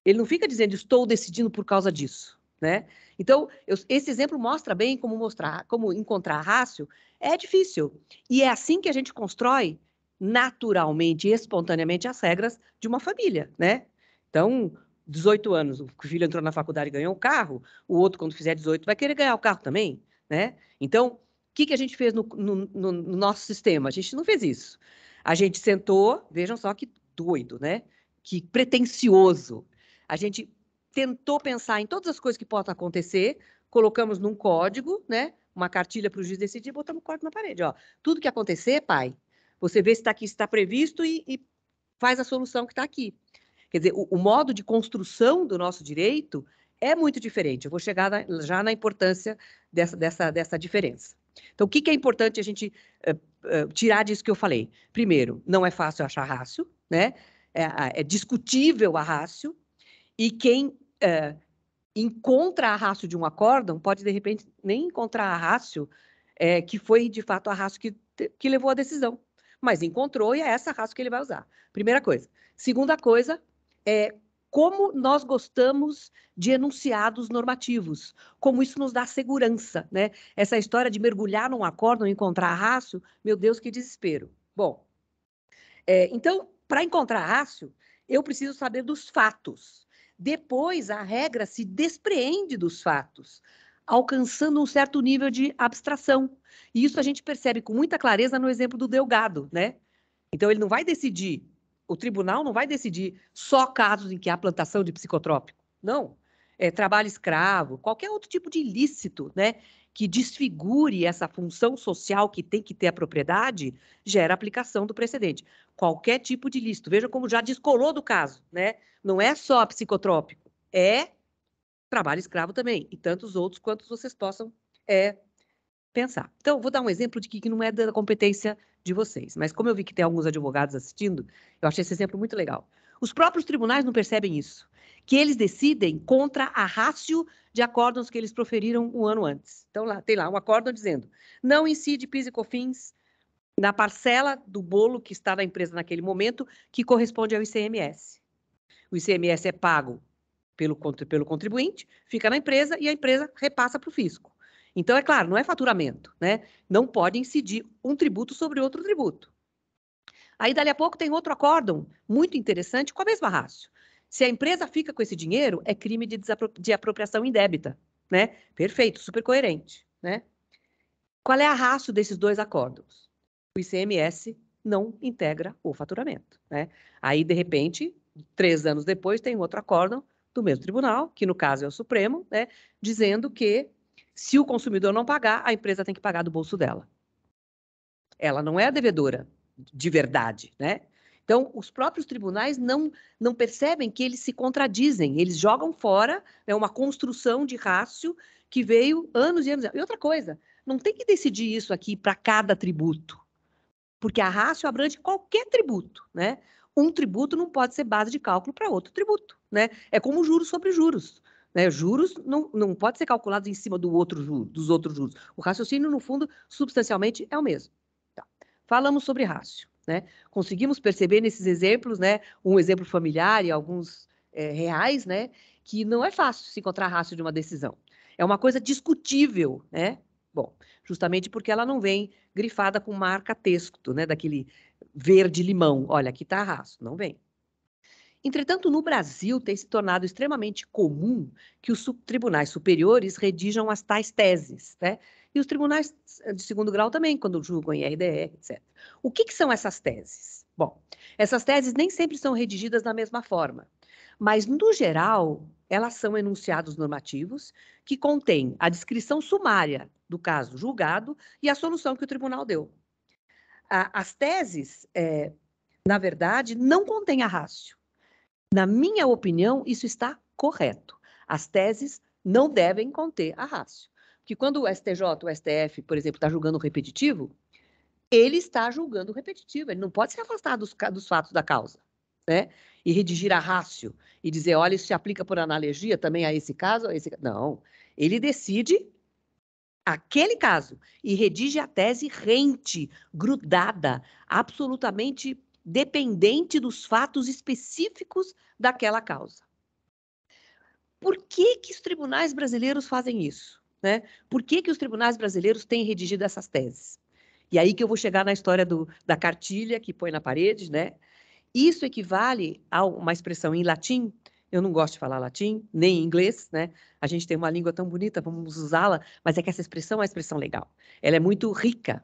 Ele não fica dizendo, estou decidindo por causa disso né? Então, eu, esse exemplo mostra bem como mostrar, como encontrar rácio é difícil. E é assim que a gente constrói naturalmente e espontaneamente as regras de uma família, né? Então, 18 anos, o filho entrou na faculdade e ganhou um carro, o outro, quando fizer 18, vai querer ganhar o carro também, né? Então, o que, que a gente fez no, no, no nosso sistema? A gente não fez isso. A gente sentou, vejam só que doido, né? Que pretencioso. A gente tentou pensar em todas as coisas que podem acontecer, colocamos num código, né? Uma cartilha para o juiz decidir, botamos um código na parede. Ó, tudo que acontecer, pai, você vê se está aqui, está previsto e, e, faz a solução que está aqui. Quer dizer, o, o, modo de construção do nosso direito é muito diferente. Eu vou chegar na, já na importância dessa, dessa, dessa diferença. Então, o que, que é importante a gente eh, eh, tirar disso que eu falei? Primeiro, não é fácil achar rácio, né? É, é discutível a rácio, e quem é, encontra a raça de um acórdão, pode de repente nem encontrar a raça é, eh, que foi de fato a raça que, que levou a decisão, mas encontrou e é essa raça que ele vai usar. Primeira coisa. Segunda coisa é como nós gostamos de enunciados normativos, como isso nos dá segurança, né? Essa história de mergulhar num acórdão e encontrar a raça, meu Deus, que desespero. Bom, é, então, para encontrar a raça, eu preciso saber dos fatos. Depois, a regra se despreende dos fatos, alcançando um certo nível de abstração. E isso a gente percebe com muita clareza no exemplo do Delgado, né? Então, ele não vai decidir, o tribunal não vai decidir só casos em que há plantação de psicotrópico. Não. É, trabalho escravo, qualquer outro tipo de ilícito, né? que desfigure essa função social que tem que ter a propriedade, gera aplicação do precedente. Qualquer tipo de lícito. Veja como já descolou do caso, né? Não é só psicotrópico, é trabalho escravo também, e tantos outros quantos vocês possam é, pensar. Então, vou dar um exemplo de que não é da competência de vocês, mas como eu vi que tem alguns advogados assistindo, eu achei esse exemplo muito legal. Os próprios tribunais não percebem isso, que eles decidem contra a rácio de acordos que eles proferiram um ano antes. Então, lá, tem lá um acórdão dizendo: não incide PIS e COFINS na parcela do bolo que está na empresa naquele momento, que corresponde ao ICMS. O ICMS é pago pelo, pelo contribuinte, fica na empresa e a empresa repassa para o fisco. Então, é claro, não é faturamento, né? Não pode incidir um tributo sobre outro tributo. Aí, dali a pouco, tem outro acórdão muito interessante com a mesma raça. Se a empresa fica com esse dinheiro, é crime de, de apropriação indébita, né? Perfeito, super coerente, né? Qual é a raça desses dois acordos? O ICMS não integra o faturamento, né? Aí, de repente, três anos depois, tem outro acórdão do mesmo tribunal, que no caso é o Supremo, né? Dizendo que se o consumidor não pagar, a empresa tem que pagar do bolso dela. Ela não é a devedora de verdade, né? Então, os próprios tribunais não, não percebem que eles se contradizem, eles jogam fora né, uma construção de rácio que veio anos e anos. E outra coisa, não tem que decidir isso aqui para cada tributo, porque a rácio abrange qualquer tributo, né? Um tributo não pode ser base de cálculo para outro tributo, né? É como juros sobre juros. Né, juros não, não pode ser calculado em cima do outro juro, dos outros juros. O raciocínio, no fundo, substancialmente é o mesmo. Tá. Falamos sobre rácio. Né? Conseguimos perceber nesses exemplos, né, um exemplo familiar e alguns é, reais, né, que não é fácil se encontrar rastro de uma decisão. É uma coisa discutível, né? Bom, justamente porque ela não vem grifada com marca texto, né, daquele verde limão. Olha, aqui está rastro, não vem. Entretanto, no Brasil, tem se tornado extremamente comum que os tribunais superiores redijam as tais teses, né? E os tribunais eh, de segundo grau também, quando julgam em RDE, etc. O que, que são essas teses? Bom, essas teses nem sempre são redigidas da mesma forma, mas, no geral, elas são enunciados normativos que contêm a descrição sumária do caso julgado e a solução que o tribunal deu. as teses, é, na verdade, não contêm a rácio na minha opinião, isso está correto. As teses não devem conter a rácio. Porque quando o STJ, o STF, por exemplo, está julgando repetitivo, ele está julgando repetitivo, ele não pode se afastar dos, dos fatos da causa, né? E redigir a rácio e dizer, olha, isso se aplica por analogia também a esse caso, a esse Não, ele decide aquele caso e redige a tese rente, grudada, absolutamente dependente dos fatos específicos daquela causa. Por que, que os tribunais brasileiros fazem isso? Né? Por que, que os tribunais brasileiros têm redigido essas teses? E aí que eu vou chegar na história do, da cartilha que põe na parede, né? Isso equivale a uma expressão em latim. Eu não gosto de falar latim, nem inglês, né? A gente tem uma língua tão bonita, vamos usá-la, mas é que essa expressão é uma expressão legal. Ela é muito rica,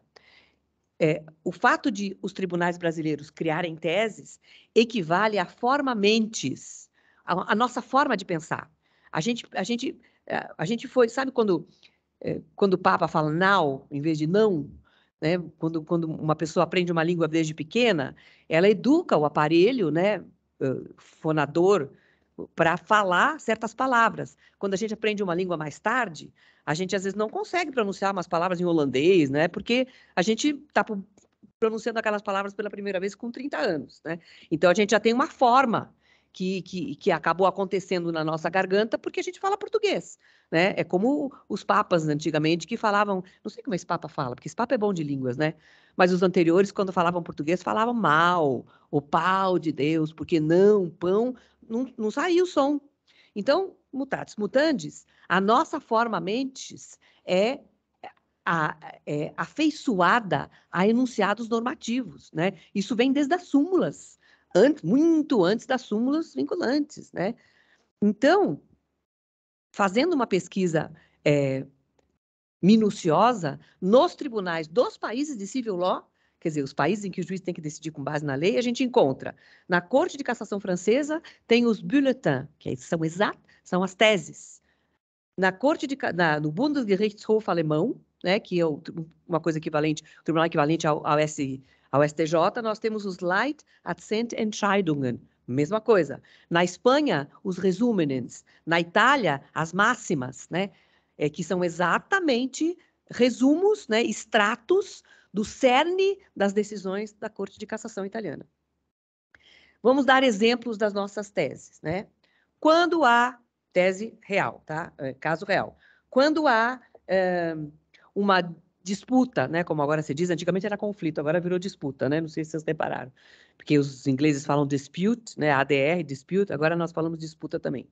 é, o fato de os tribunais brasileiros criarem teses equivale à forma mentes, à, nossa forma de pensar. A gente, a gente, é, a gente foi, sabe quando, é, quando o Papa fala não em vez de não? Né? Quando, quando uma pessoa aprende uma língua desde pequena, ela educa o aparelho né, fonador para falar certas palavras. Quando a gente aprende uma língua mais tarde, a gente às vezes não consegue pronunciar umas palavras em holandês, né? Porque a gente está pronunciando aquelas palavras pela primeira vez com 30 anos, né? Então a gente já tem uma forma que, que, que acabou acontecendo na nossa garganta porque a gente fala português né? É como os papas antigamente que falavam, não sei como esse papa fala, porque esse papa é bom de línguas, né? Mas os anteriores, quando falavam português, falavam mal, o pau de Deus, porque não, pão, não, não saiu o som. Então, mutatis mutandis, a nossa forma mentes é a, é, afeiçoada a enunciados normativos, né? Isso vem desde as súmulas, antes, muito antes das súmulas vinculantes, né? Então, fazendo uma pesquisa é, minuciosa nos tribunais dos países de civil law, quer dizer, os países em que o juiz tem que decidir com base na lei, a gente encontra. Na Corte de Cassação Francesa tem os bulletins, que são exatos, são as teses. Na Corte de na, no Bundesgerichtshof alemão, né, que é o, uma coisa equivalente, tribunal equivalente ao, ao, S, ao STJ, nós temos os Entscheidungen, mesma coisa. Na Espanha, os resúmenes. Na Itália, as máximas, né? É, que são exatamente resumos, né, extratos do cerne das decisões da Corte de Cassação italiana. Vamos dar exemplos das nossas teses, né? Quando há tese real, tá? É, caso real. Quando há é, uma disputa, né? Como agora se diz, antigamente era conflito, agora virou disputa, né? Não sei se vocês repararam porque os ingleses falam dispute, né, ADR, dispute, agora nós falamos disputa também.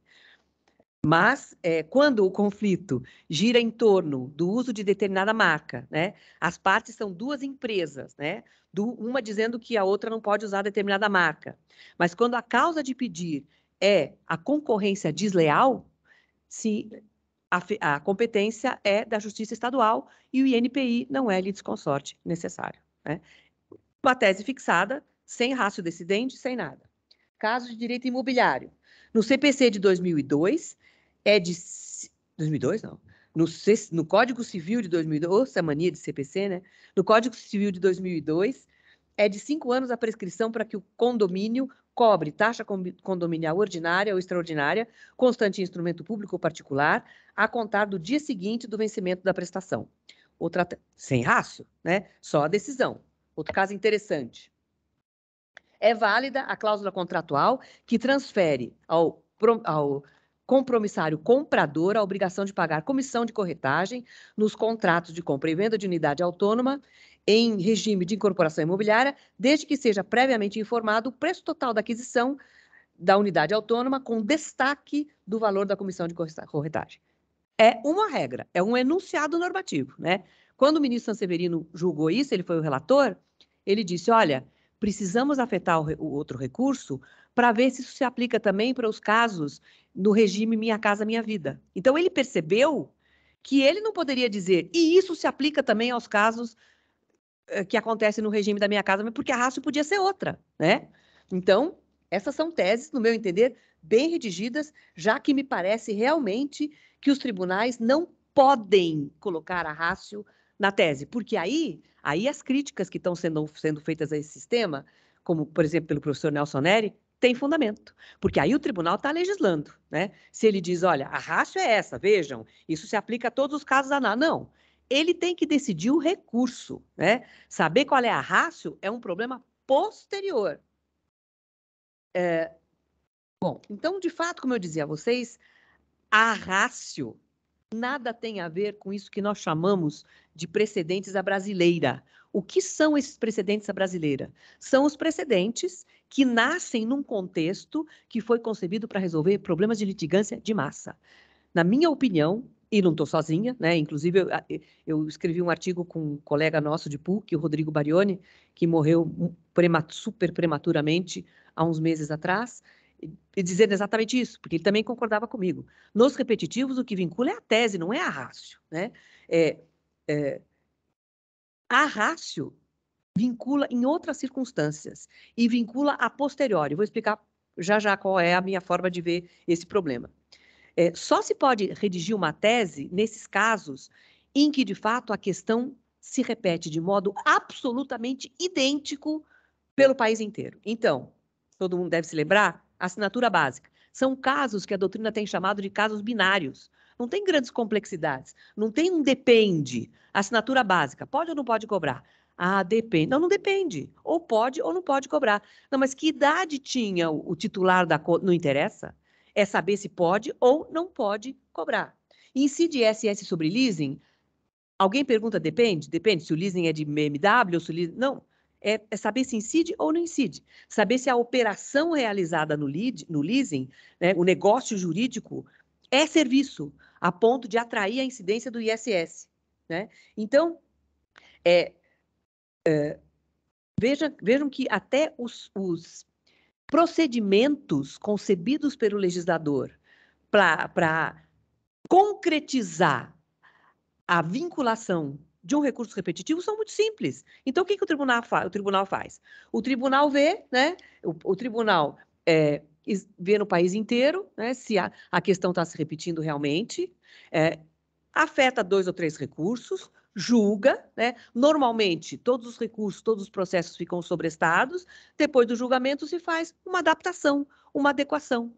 Mas é, quando o conflito gira em torno do uso de determinada marca, né, as partes são duas empresas, né, do, uma dizendo que a outra não pode usar determinada marca. Mas quando a causa de pedir é a concorrência desleal, se a, a competência é da Justiça Estadual e o INPI não é consorte necessário. Né? Uma tese fixada sem rácio decidente, sem nada. Caso de direito imobiliário. No CPC de 2002, é de. 2002, não. No, no Código Civil de 2002, ou a mania de CPC, né? No Código Civil de 2002, é de cinco anos a prescrição para que o condomínio cobre taxa condominial ordinária ou extraordinária, constante em instrumento público ou particular, a contar do dia seguinte do vencimento da prestação. Outra, sem raço, né? Só a decisão. Outro caso interessante é válida a cláusula contratual que transfere ao, ao compromissário comprador a obrigação de pagar comissão de corretagem nos contratos de compra e venda de unidade autônoma em regime de incorporação imobiliária, desde que seja previamente informado o preço total da aquisição da unidade autônoma, com destaque do valor da comissão de corretagem. É uma regra, é um enunciado normativo. Né? Quando o ministro Sanseverino julgou isso, ele foi o relator, ele disse: olha, precisamos afetar o, o outro recurso para ver se isso se aplica também para os casos no regime Minha Casa Minha Vida. Então, ele percebeu que ele não poderia dizer, e isso se aplica também aos casos eh, que acontecem no regime da Minha Casa, porque a raça podia ser outra, né? Então, essas são teses, no meu entender, bem redigidas, já que me parece realmente que os tribunais não podem colocar a rácio na tese, porque aí, aí as críticas que estão sendo, sendo feitas a esse sistema, como por exemplo pelo professor Nelson Neri, tem fundamento, porque aí o tribunal está legislando, né? Se ele diz, olha, a racha é essa, vejam, isso se aplica a todos os casos da não, ele tem que decidir o recurso, né? Saber qual é a rácio é um problema posterior. É... bom, então, de fato, como eu dizia a vocês, a rácio nada tem a ver com isso que nós chamamos de precedentes à brasileira. O que são esses precedentes à brasileira? São os precedentes que nascem num contexto que foi concebido para resolver problemas de litigância de massa. Na minha opinião, e não estou sozinha, né? Inclusive, eu, eu, escrevi um artigo com um colega nosso de PUC, o Rodrigo Barione, que morreu super prematuramente há uns meses atrás, dizendo exatamente isso, porque ele também concordava comigo. Nos repetitivos, o que vincula é a tese, não é a rácio. Né? É, é, a rácio vincula em outras circunstâncias e vincula a posteriori. Vou explicar já já qual é a minha forma de ver esse problema. É, só se pode redigir uma tese nesses casos em que, de fato, a questão se repete de modo absolutamente idêntico pelo país inteiro. Então, todo mundo deve se lembrar assinatura básica. São casos que a doutrina tem chamado de casos binários. Não tem grandes complexidades. Não tem um depende. Assinatura básica. Pode ou não pode cobrar? Ah, depende. Não, não depende. Ou pode ou não pode cobrar. Não, mas que idade tinha o, o titular da conta? Não interessa. É saber se pode ou não pode cobrar. Incide se SS sobre leasing, alguém pergunta depende? Depende se o leasing é de MMW ou se o leasing... Não, é, é, saber se incide ou não incide, saber se a operação realizada no, lead, no leasing, né, o negócio jurídico, é serviço, a ponto de atrair a incidência do ISS. Né? Então, é, é, veja, vejam que até os, os procedimentos concebidos pelo legislador para concretizar a vinculação de um recurso repetitivo são muito simples. Então, o que, que o, tribunal o tribunal faz? O tribunal vê, né? O, o tribunal é, vê no país inteiro né, se a, a questão está se repetindo realmente, é, afeta dois ou três recursos, julga, né? Normalmente, todos os recursos, todos os processos ficam sobrestados. Depois do julgamento, se faz uma adaptação, uma adequação.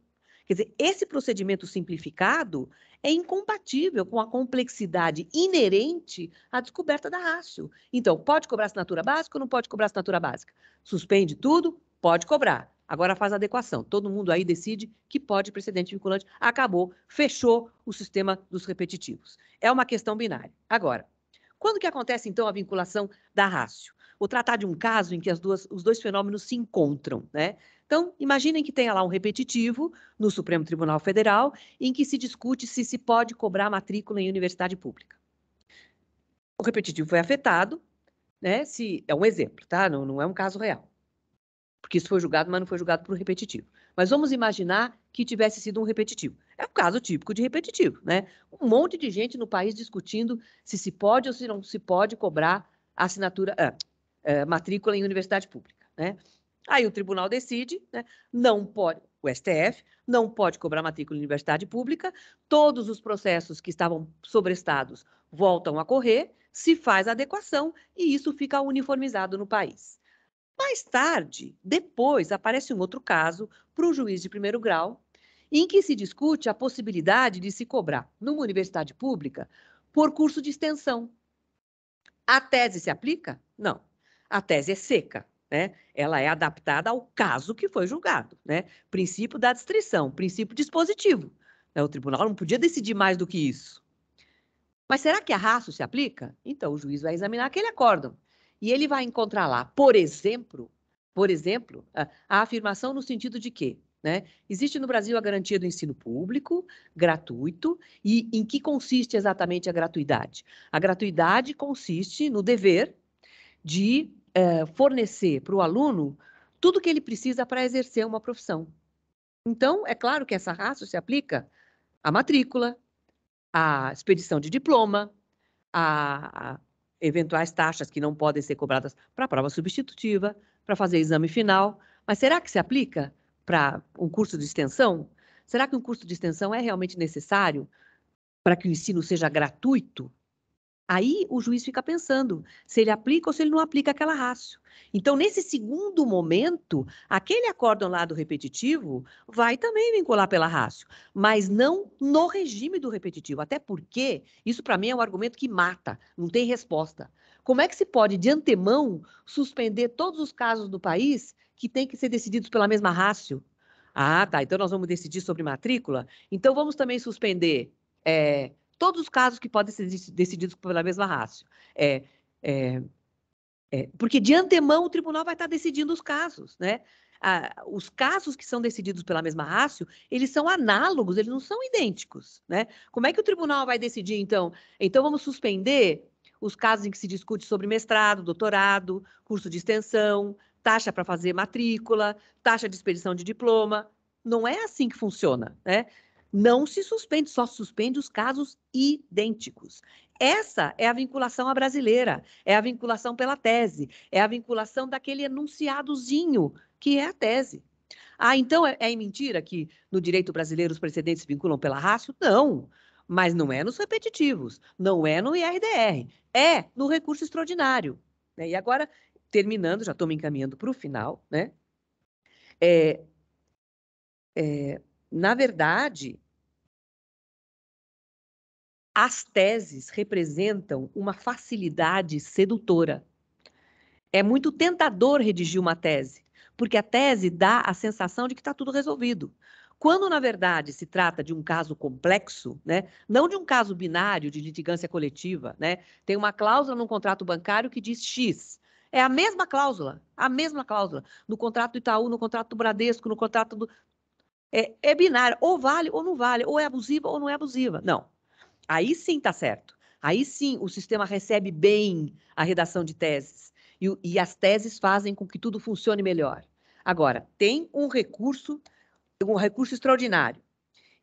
Quer dizer, esse procedimento simplificado é incompatível com a complexidade inerente à descoberta da rácio. Então, pode cobrar assinatura básica ou não pode cobrar assinatura básica? Suspende tudo? Pode cobrar. Agora faz adequação. Todo mundo aí decide que pode precedente vinculante. Acabou, fechou o sistema dos repetitivos. É uma questão binária. Agora, quando que acontece, então, a vinculação da rácio? Vou tratar de um caso em que as duas, os dois fenômenos se encontram, né? Então, imaginem que tenha lá um repetitivo no Supremo Tribunal Federal em que se discute se se pode cobrar matrícula em universidade pública. O repetitivo foi afetado, né? Se é um exemplo, tá? Não, não é um caso real. Porque isso foi julgado, mas não foi julgado por repetitivo. Mas vamos imaginar que tivesse sido um repetitivo. É um caso típico de repetitivo, né? Um monte de gente no país discutindo se se pode ou se não se pode cobrar assinatura, ah, é, matrícula em universidade pública, né? Aí o tribunal decide, né? Não pode, o STF não pode cobrar matrícula em universidade pública, todos os processos que estavam sobrestados voltam a correr, se faz adequação e isso fica uniformizado no país. Mais tarde, depois, aparece um outro caso para o juiz de primeiro grau, em que se discute a possibilidade de se cobrar numa universidade pública por curso de extensão. A tese se aplica? Não a tese é seca. Né? Ela é adaptada ao caso que foi julgado. Né? Princípio da distrição, princípio dispositivo. Né? O tribunal não podia decidir mais do que isso. Mas será que a raça se aplica? Então, o juiz vai examinar aquele acórdão. E ele vai encontrar lá, por exemplo, por exemplo, a, a afirmação no sentido de que né? Existe no Brasil a garantia do ensino público, gratuito, e em que consiste exatamente a gratuidade? A gratuidade consiste no dever de é, fornecer para o aluno tudo que ele precisa para exercer uma profissão. Então, é claro que essa raça se aplica à matrícula, à expedição de diploma, a eventuais taxas que não podem ser cobradas para prova substitutiva, para fazer exame final. Mas será que se aplica para um curso de extensão? Será que um curso de extensão é realmente necessário para que o ensino seja gratuito Aí o juiz fica pensando se ele aplica ou se ele não aplica aquela rácio. Então, nesse segundo momento, aquele acórdão lá do repetitivo vai também vincular pela rácio, mas não no regime do repetitivo. Até porque isso, para mim, é um argumento que mata, não tem resposta. Como é que se pode, de antemão, suspender todos os casos do país que têm que ser decididos pela mesma rácio? Ah, tá. Então nós vamos decidir sobre matrícula. Então vamos também suspender é, todos os casos que podem ser decididos pela mesma rácio. É, é, é, porque de antemão o tribunal vai estar decidindo os casos, né? Ah, os casos que são decididos pela mesma rácio, eles são análogos, eles não são idênticos, né? Como é que o tribunal vai decidir, então? Então, vamos suspender os casos em que se discute sobre mestrado, doutorado, curso de extensão, taxa para fazer matrícula, taxa de expedição de diploma. Não é assim que funciona, né? não se suspende, só suspende os casos idênticos. Essa é a vinculação à brasileira, é a vinculação pela tese, é a vinculação daquele enunciadozinho que é a tese. Ah, então é, é mentira que no direito brasileiro os precedentes se vinculam pela raça? Não, mas não é nos repetitivos, não é no IRDR, é no recurso extraordinário. Né? E agora, terminando, já estou me encaminhando para o final, né? É, é, na verdade, as teses representam uma facilidade sedutora. É muito tentador redigir uma tese, porque a tese dá a sensação de que está tudo resolvido. Quando, na verdade, se trata de um caso complexo, né? não de um caso binário de litigância coletiva, né? tem uma cláusula num contrato bancário que diz X. É a mesma cláusula, a mesma cláusula, no contrato do Itaú, no contrato do Bradesco, no contrato do é, é binário, ou vale ou não vale, ou é abusiva ou não é abusiva. Não. Aí sim está certo. Aí sim o sistema recebe bem a redação de teses. E, e as teses fazem com que tudo funcione melhor. Agora, tem um recurso, um recurso extraordinário,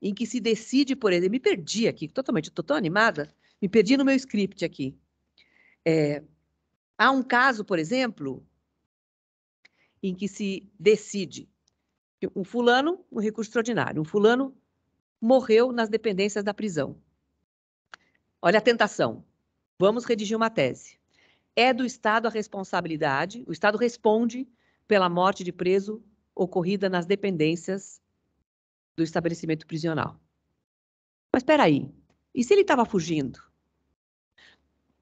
em que se decide, por exemplo, me perdi aqui, totalmente, estou tão animada, me perdi no meu script aqui. É, há um caso, por exemplo, em que se decide um fulano, um recurso extraordinário, um fulano morreu nas dependências da prisão. Olha a tentação. Vamos redigir uma tese. É do Estado a responsabilidade, o Estado responde pela morte de preso ocorrida nas dependências do estabelecimento prisional. Mas espera aí, e se ele estava fugindo?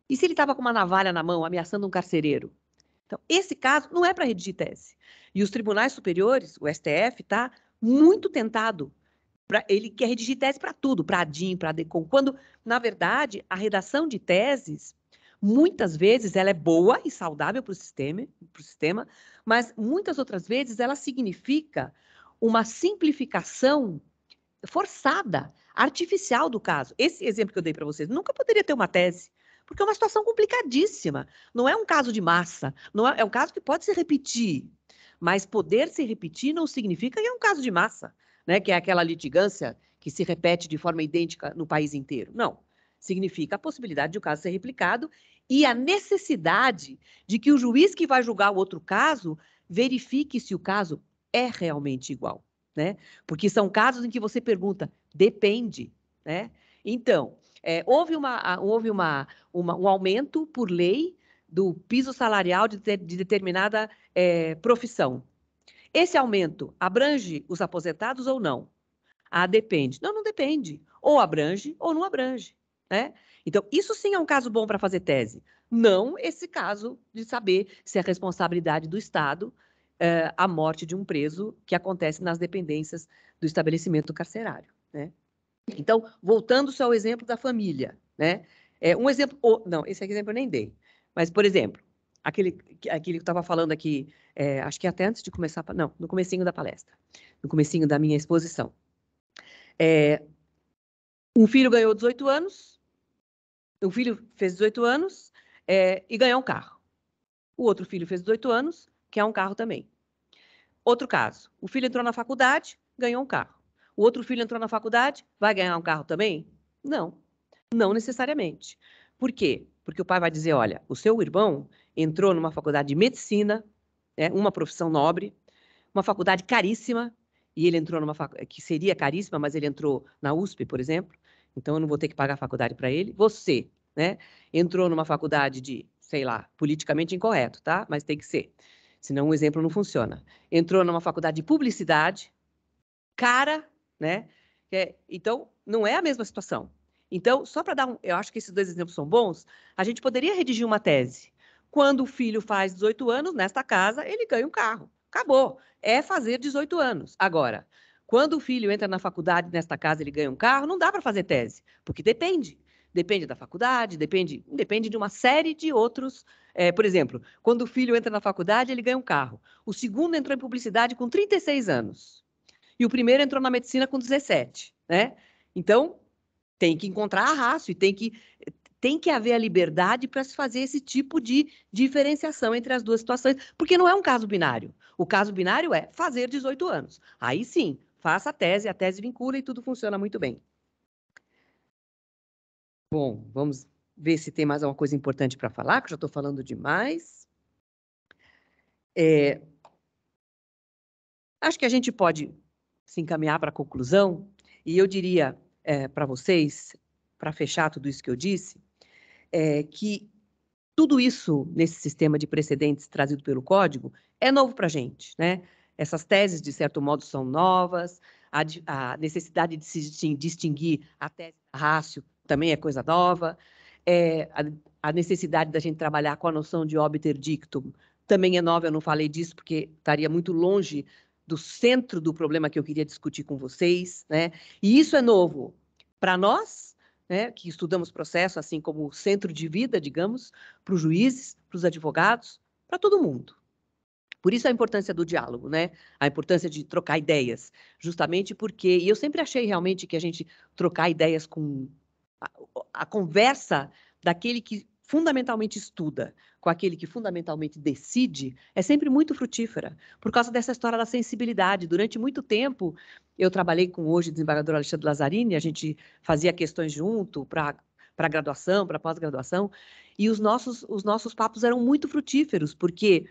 E se ele estava com uma navalha na mão ameaçando um carcereiro? Então, esse caso não é para redigir tese. E os tribunais superiores, o STF, está muito tentado. Pra, ele quer redigir tese para tudo, para DIN, para DECOM, quando, na verdade, a redação de teses, muitas vezes, ela é boa e saudável para o sistema, sistema, mas muitas outras vezes ela significa uma simplificação forçada, artificial do caso. Esse exemplo que eu dei para vocês, nunca poderia ter uma tese porque é uma situação complicadíssima. Não é um caso de massa, não é, é um caso que pode se repetir, mas poder se repetir não significa que é um caso de massa, né? Que é aquela litigância que se repete de forma idêntica no país inteiro. Não. Significa a possibilidade de o um caso ser replicado e a necessidade de que o juiz que vai julgar o outro caso verifique se o caso é realmente igual, né? Porque são casos em que você pergunta, depende, né? Então, é, houve uma, houve uma, uma, um aumento por lei do piso salarial de, de determinada é, profissão. Esse aumento abrange os aposentados ou não? Ah, depende. Não, não depende. Ou abrange ou não abrange. Né? Então, isso sim é um caso bom para fazer tese. Não esse caso de saber se é responsabilidade do Estado é, a morte de um preso que acontece nas dependências do estabelecimento carcerário. Né? Então, voltando-se ao exemplo da família, né? É, um exemplo, ou, não, esse exemplo eu nem dei, mas, por exemplo, aquele, aquele que eu estava falando aqui, é, acho que até antes de começar, não, no comecinho da palestra, no comecinho da minha exposição. É, um filho ganhou 18 anos, um filho fez 18 anos é, e ganhou um carro. O outro filho fez 18 anos, quer um carro também. Outro caso, o filho entrou na faculdade, ganhou um carro. O outro filho entrou na faculdade, vai ganhar um carro também? Não, não necessariamente. Por quê? Porque o pai vai dizer: olha, o seu irmão entrou numa faculdade de medicina, né, uma profissão nobre, uma faculdade caríssima, e ele entrou numa faculdade que seria caríssima, mas ele entrou na USP, por exemplo, então eu não vou ter que pagar a faculdade para ele. Você, né, entrou numa faculdade de, sei lá, politicamente incorreto, tá? Mas tem que ser, senão o exemplo não funciona. Entrou numa faculdade de publicidade, cara, né? É, então, não é a mesma situação. Então, só para dar um. Eu acho que esses dois exemplos são bons. A gente poderia redigir uma tese. Quando o filho faz 18 anos, nesta casa, ele ganha um carro. Acabou. É fazer 18 anos. Agora, quando o filho entra na faculdade, nesta casa, ele ganha um carro, não dá para fazer tese, porque depende. Depende da faculdade, depende, depende de uma série de outros. É, por exemplo, quando o filho entra na faculdade, ele ganha um carro. O segundo entrou em publicidade com 36 anos e o primeiro entrou na medicina com 17, né? Então, tem que encontrar a raça e tem que tem que haver a liberdade para se fazer esse tipo de diferenciação entre as duas situações, porque não é um caso binário. O caso binário é fazer 18 anos. Aí sim, faça a tese, a tese vincula e tudo funciona muito bem. Bom, vamos ver se tem mais alguma coisa importante para falar, que eu já estou falando demais. É... Acho que a gente pode se encaminhar para a conclusão, e eu diria é, para vocês, para fechar tudo isso que eu disse, é, que tudo isso nesse sistema de precedentes trazido pelo Código é novo para a gente. Né? Essas teses, de certo modo, são novas, a, a necessidade de se distinguir a tese da rácio também é coisa nova, é, a, a, necessidade da gente trabalhar com a noção de obiter dictum também é nova, eu não falei disso porque estaria muito longe do centro do problema que eu queria discutir com vocês, né? E isso é novo para nós, né, que estudamos processo, assim como centro de vida, digamos, para os juízes, para os advogados, para todo mundo. Por isso a importância do diálogo, né? A importância de trocar ideias, justamente porque e eu sempre achei realmente que a gente trocar ideias com a, a conversa daquele que fundamentalmente estuda com aquele que fundamentalmente decide é sempre muito frutífera, por causa dessa história da sensibilidade. Durante muito tempo, eu trabalhei com hoje o desembargador Alexandre Lazzarini, a gente fazia questões junto para para graduação, para pós-graduação, e os nossos os nossos papos eram muito frutíferos, porque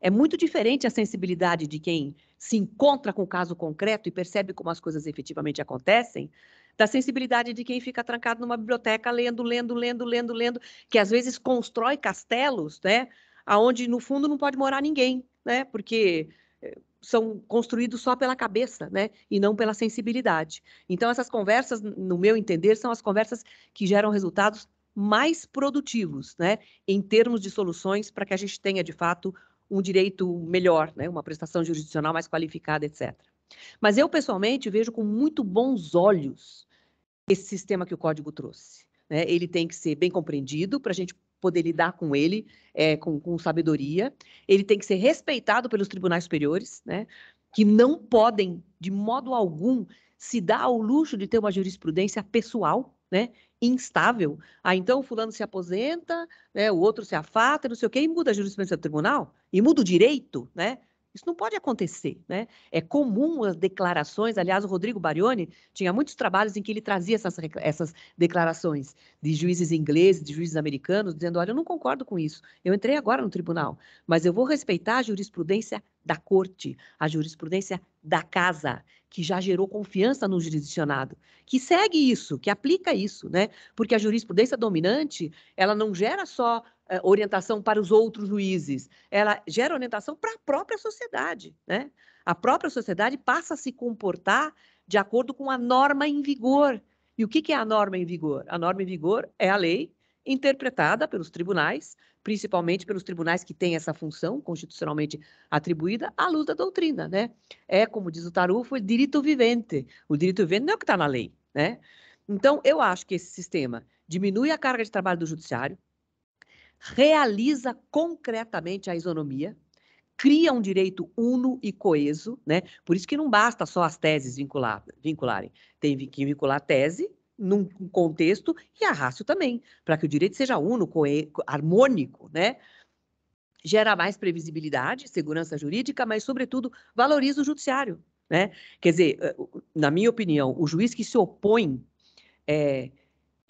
é muito diferente a sensibilidade de quem se encontra com o caso concreto e percebe como as coisas efetivamente acontecem, da sensibilidade de quem fica trancado numa biblioteca lendo, lendo, lendo, lendo, lendo, que às vezes constrói castelos, né? Aonde no fundo não pode morar ninguém, né? Porque eh, são construídos só pela cabeça, né? E não pela sensibilidade. Então essas conversas, no meu entender, são as conversas que geram resultados mais produtivos, né? Em termos de soluções para que a gente tenha de fato um direito melhor, né? Uma prestação jurisdicional mais qualificada, etc. Mas eu, pessoalmente, vejo com muito bons olhos esse sistema que o código trouxe. Né? Ele tem que ser bem compreendido para a gente poder lidar com ele é, com, com, sabedoria. Ele tem que ser respeitado pelos tribunais superiores, né? que não podem, de modo algum, se dar ao luxo de ter uma jurisprudência pessoal, né? instável. Ah, então o fulano se aposenta, né? o outro se afasta, não sei o quê, e muda a jurisprudência do tribunal, e muda o direito, né? Isso não pode acontecer, né? É comum as declarações, aliás, o Rodrigo Barioni tinha muitos trabalhos em que ele trazia essas, essas declarações de juízes ingleses, de juízes americanos, dizendo, olha, eu não concordo com isso, eu entrei agora no tribunal, mas eu vou respeitar a jurisprudência da corte, a jurisprudência da casa, que já gerou confiança no jurisdicionado, que segue isso, que aplica isso, né? Porque a jurisprudência dominante, ela não gera só eh, orientação para os outros juízes, ela gera orientação para a própria sociedade. Né? A própria sociedade passa a se comportar de acordo com a norma em vigor. E o que, que é a norma em vigor? A norma em vigor é a lei interpretada pelos tribunais, principalmente pelos tribunais que têm essa função constitucionalmente atribuída à luz da doutrina, né? É, como diz o Tarufo, o direito vivente. O direito vivente não é o que está na lei, né? Então, eu acho que esse sistema diminui a carga de trabalho do judiciário, realiza concretamente a isonomia, cria um direito uno e coeso, né? Por isso que não basta só as teses vincular, vincularem. Tem que vincular a tese num contexto e a rácio também, para que o direito seja uno, coe, harmônico, né? Gera mais previsibilidade, segurança jurídica, mas, sobretudo, valoriza o judiciário, né? Quer dizer, eh, na minha opinião, o juiz que se opõe é,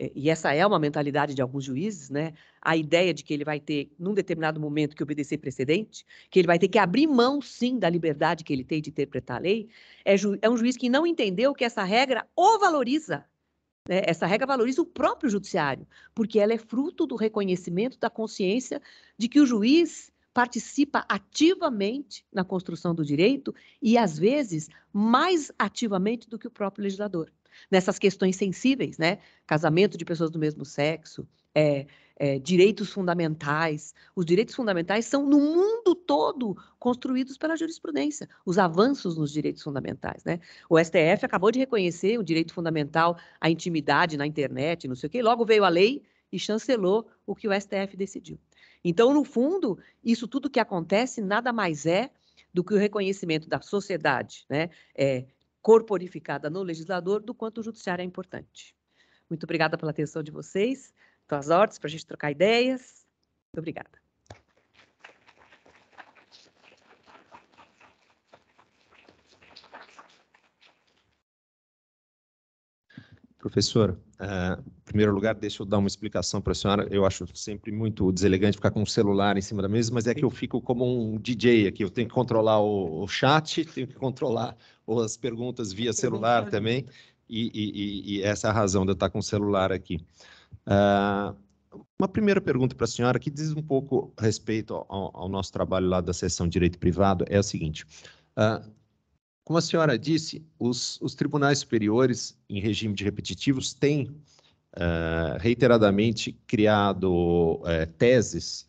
eh, e essa é uma mentalidade de alguns juízes, né? A ideia de que ele vai ter, num determinado momento, que obedecer precedente, que ele vai ter que abrir mão, sim, da liberdade que ele tem de interpretar a lei, é, ju é um juiz que não entendeu que essa regra o valoriza. Né? Essa regra valoriza o próprio judiciário, porque ela é fruto do reconhecimento da consciência de que o juiz participa ativamente na construção do direito e, às vezes, mais ativamente do que o próprio legislador nessas questões sensíveis, né? Casamento de pessoas do mesmo sexo, é, é, direitos fundamentais. Os direitos fundamentais são, no mundo todo, construídos pela jurisprudência, os avanços nos direitos fundamentais. Né? O STF acabou de reconhecer o direito fundamental à intimidade na internet, não sei o quê, logo veio a lei e chancelou o que o STF decidiu. Então, no fundo, isso tudo que acontece nada mais é do que o reconhecimento da sociedade né, é, corporificada no legislador, do quanto o judiciário é importante. Muito obrigada pela atenção de vocês. Estou às ordens para a gente trocar ideias. Muito obrigada. Professor, uh, em primeiro lugar, deixa eu dar uma explicação para a senhora. Eu acho sempre muito deselegante ficar com o celular em cima da mesa, mas é que eu fico como um DJ aqui. Eu tenho que controlar o, o chat, tenho que controlar as perguntas via celular também, e, e, e, essa é a razão de eu estar com o celular aqui. Uh, uma primeira pergunta para a senhora, que diz um pouco respeito ao, ao, nosso trabalho lá da seção Direito Privado, é a seguinte. Uh, como a senhora disse, os, os tribunais superiores, em regime de repetitivos, têm uh, reiteradamente criado uh, teses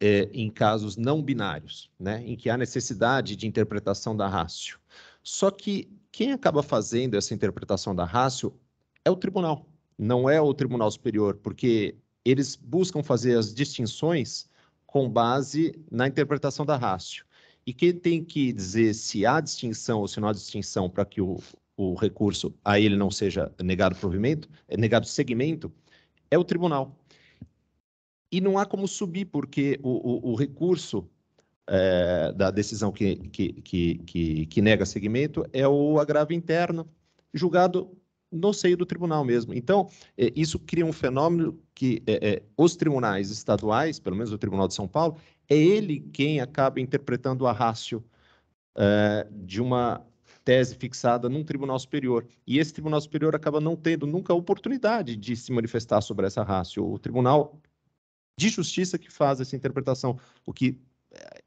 eh, em casos não binários, né, em que há necessidade de interpretação da rácio. Só que quem acaba fazendo essa interpretação da rácio é o tribunal, não é o tribunal superior, porque eles buscam fazer as distinções com base na interpretação da rácio. E quem tem que dizer se há distinção ou se não há distinção para que o, o recurso a ele não seja negado provimento, é negado segmento, é o tribunal. E não há como subir, porque o, o, o recurso é, da decisão que, que, que, que, que nega segmento é o agravo interno, julgado no seio do tribunal mesmo. Então, é, isso cria um fenômeno que é, é, os tribunais estaduais, pelo menos o Tribunal de São Paulo, é ele quem acaba interpretando a rácio é, eh, de uma tese fixada num tribunal superior. E esse tribunal superior acaba não tendo nunca a oportunidade de se manifestar sobre essa rácio. O tribunal de justiça que faz essa interpretação, o que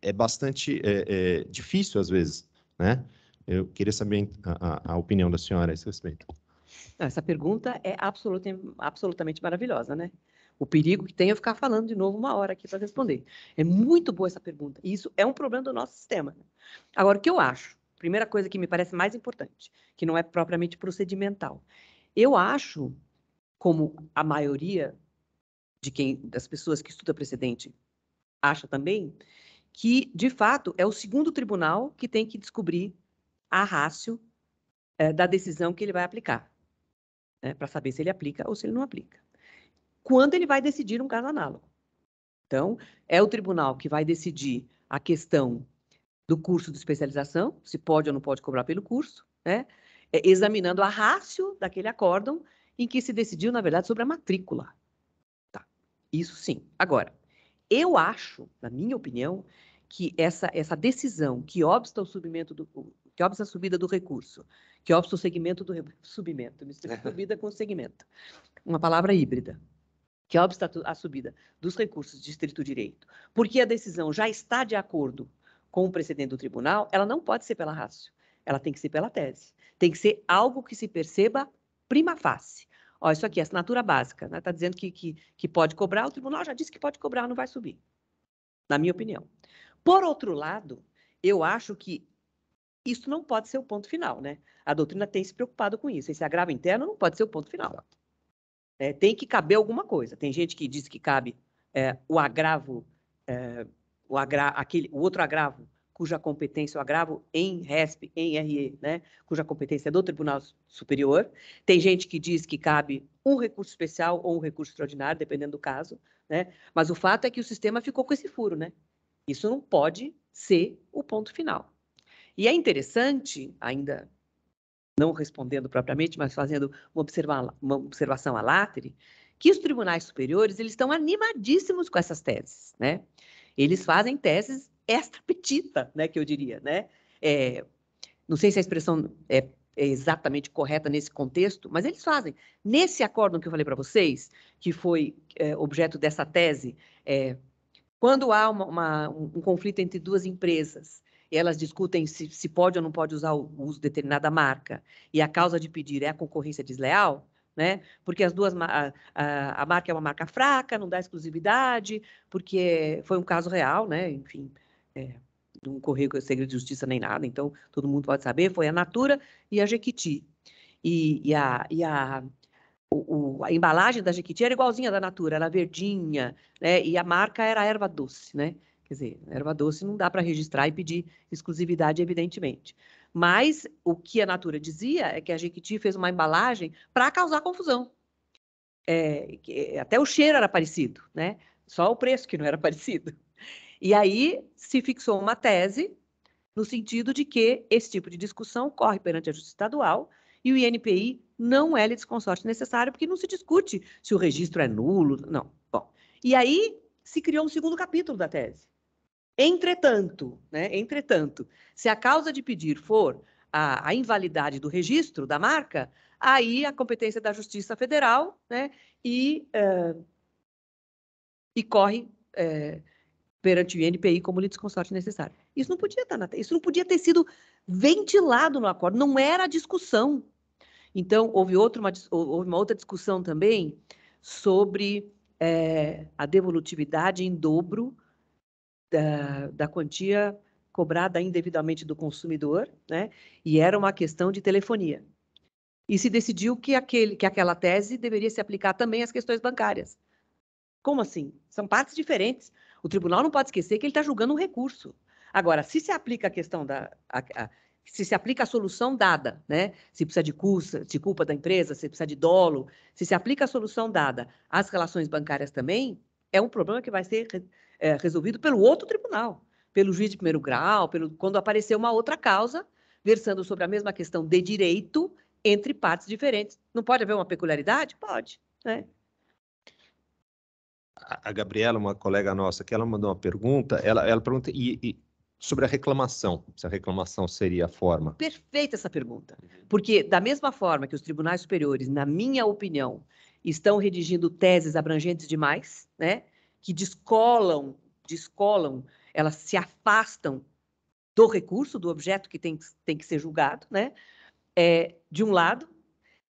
é bastante é, é, difícil às vezes, né? Eu queria saber a, a, a opinião da senhora a esse respeito. Não, essa pergunta é absoluta, absolutamente maravilhosa, né? O perigo que tem é ficar falando de novo uma hora aqui para responder. É muito boa essa pergunta. E isso é um problema do nosso sistema. Né? Agora, o que eu acho? Primeira coisa que me parece mais importante, que não é propriamente procedimental. Eu acho, como a maioria de quem das pessoas que estuda precedente acha também, que de fato é o segundo tribunal que tem que descobrir a rácio é, eh, da decisão que ele vai aplicar, né, para saber se ele aplica ou se ele não aplica quando ele vai decidir um caso análogo. Então, é o tribunal que vai decidir a questão do curso de especialização, se pode ou não pode cobrar pelo curso, né? É, examinando a rácio daquele acórdão em que se decidiu, na verdade, sobre a matrícula. Tá. Isso sim. Agora, eu acho, na minha opinião, que essa, essa decisão que obsta o subimento do que obsta a subida do recurso, que obsta o segmento do re, subimento, subida com segmento, uma palavra híbrida, que é a subida dos recursos de estrito Direito, porque a decisão já está de acordo com o precedente do tribunal, ela não pode ser pela rácio, ela tem que ser pela tese. Tem que ser algo que se perceba prima facie. Ó, isso aqui, assinatura básica, está né? Tá dizendo que, que, que pode cobrar, o tribunal já disse que pode cobrar, não vai subir, na minha opinião. Por outro lado, eu acho que isso não pode ser o ponto final, né? A doutrina tem se preocupado com isso. Esse agravo interno não pode ser o ponto final. É, tem que caber alguma coisa. Tem gente que diz que cabe é, o agravo, é, o, agra aquele, o outro agravo, cuja competência, o agravo em RESP, em RE, né, cuja competência é do Tribunal Superior. Tem gente que diz que cabe um recurso especial ou um recurso extraordinário, dependendo do caso. Né, mas o fato é que o sistema ficou com esse furo. Né? Isso não pode ser o ponto final. E é interessante, ainda não respondendo propriamente, mas fazendo uma, observa uma observação à látere, que os tribunais superiores eles estão animadíssimos com essas teses, né? Eles fazem teses extra petita, né, que eu diria, né? É, não sei se a expressão é, é exatamente correta nesse contexto, mas eles fazem. Nesse acórdão que eu falei para vocês, que foi é, objeto dessa tese, é, quando há uma, uma, um conflito entre duas empresas elas discutem se, se pode ou não pode usar o uso de determinada marca, e a causa de pedir é a concorrência desleal, né? Porque as duas a, a, a, marca é uma marca fraca, não dá exclusividade, porque foi um caso real, né? Enfim, é, não correu com segredo de justiça nem nada, então todo mundo pode saber. Foi a Natura e a Jequiti. E, e a, e a, o, o, a embalagem da Jequiti era igualzinha da Natura, era verdinha, né? E a marca era erva doce, né? Quer dizer, erva doce não dá para registrar e pedir exclusividade, evidentemente. Mas o que a Natura dizia é que a Jequiti fez uma embalagem para causar confusão. É, é, até o cheiro era parecido, né? Só o preço que não era parecido. E aí se fixou uma tese no sentido de que esse tipo de discussão corre perante a Justiça Estadual e o INPI não é litisconsorte necessário, porque não se discute se o registro é nulo, não. Bom, e aí se criou um segundo capítulo da tese, Entretanto, né, entretanto, se a causa de pedir for a, a invalidade do registro da marca, aí a competência da Justiça Federal, né, e, uh, e corre é, perante o INPI como litisconsorte necessário. Isso não podia estar tá na, isso não podia ter sido ventilado no acordo, não era a discussão. Então, houve, outra, uma, houve uma outra discussão também sobre é, a devolutividade em dobro da, da quantia cobrada indevidamente do consumidor, né? E era uma questão de telefonia. E se decidiu que, aquele, que aquela tese deveria se aplicar também às questões bancárias. Como assim? São partes diferentes. O tribunal não pode esquecer que ele está julgando um recurso. Agora, se se aplica a questão da. A, a, se se aplica a solução dada, né? Se precisa de culpa, de culpa da empresa, se precisa de dolo, se se aplica a solução dada às relações bancárias também, é um problema que vai ser é, resolvido pelo outro tribunal, pelo juiz de primeiro grau, pelo, quando aparecer uma outra causa versando sobre a mesma questão de direito entre partes diferentes. Não pode haver uma peculiaridade? Pode, né? A Gabriela, uma colega nossa, que ela mandou uma pergunta, ela, ela pergunta e, e sobre a reclamação, se a reclamação seria a forma. Perfeita essa pergunta, porque da mesma forma que os tribunais superiores, na minha opinião, estão redigindo teses abrangentes demais, né? que descolam, descolam, elas se afastam do recurso, do objeto que tem, tem que ser julgado, né? É, de um lado.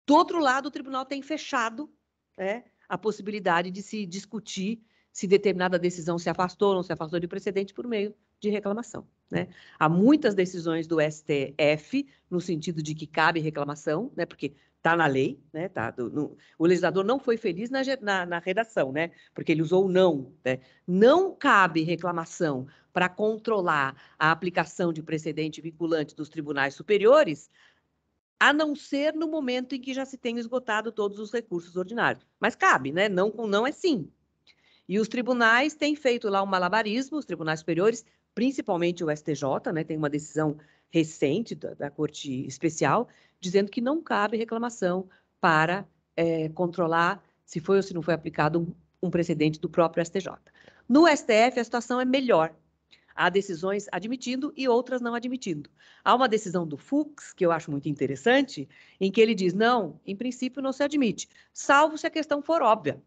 Do outro lado, o tribunal tem fechado né, a possibilidade de se discutir se determinada decisão se afastou ou não se afastou de precedente por meio de reclamação. Né? Há muitas decisões do STF no sentido de que cabe reclamação, né? porque está na lei, né? Tá do, no, o legislador não foi feliz na, na, na, redação, né? Porque ele usou não. Né? Não cabe reclamação para controlar a aplicação de precedente vinculante dos tribunais superiores, a não ser no momento em que já se tenha esgotado todos os recursos ordinários. Mas cabe, né? Não com não é sim. E os tribunais têm feito lá um malabarismo, os tribunais superiores principalmente o STJ, né, tem uma decisão recente da, da Corte Especial, dizendo que não cabe reclamação para é, controlar se foi ou se não foi aplicado um, um precedente do próprio STJ. No STF, a situação é melhor. Há decisões admitindo e outras não admitindo. Há uma decisão do Fux, que eu acho muito interessante, em que ele diz: não, em princípio não se admite, salvo se a questão for óbvia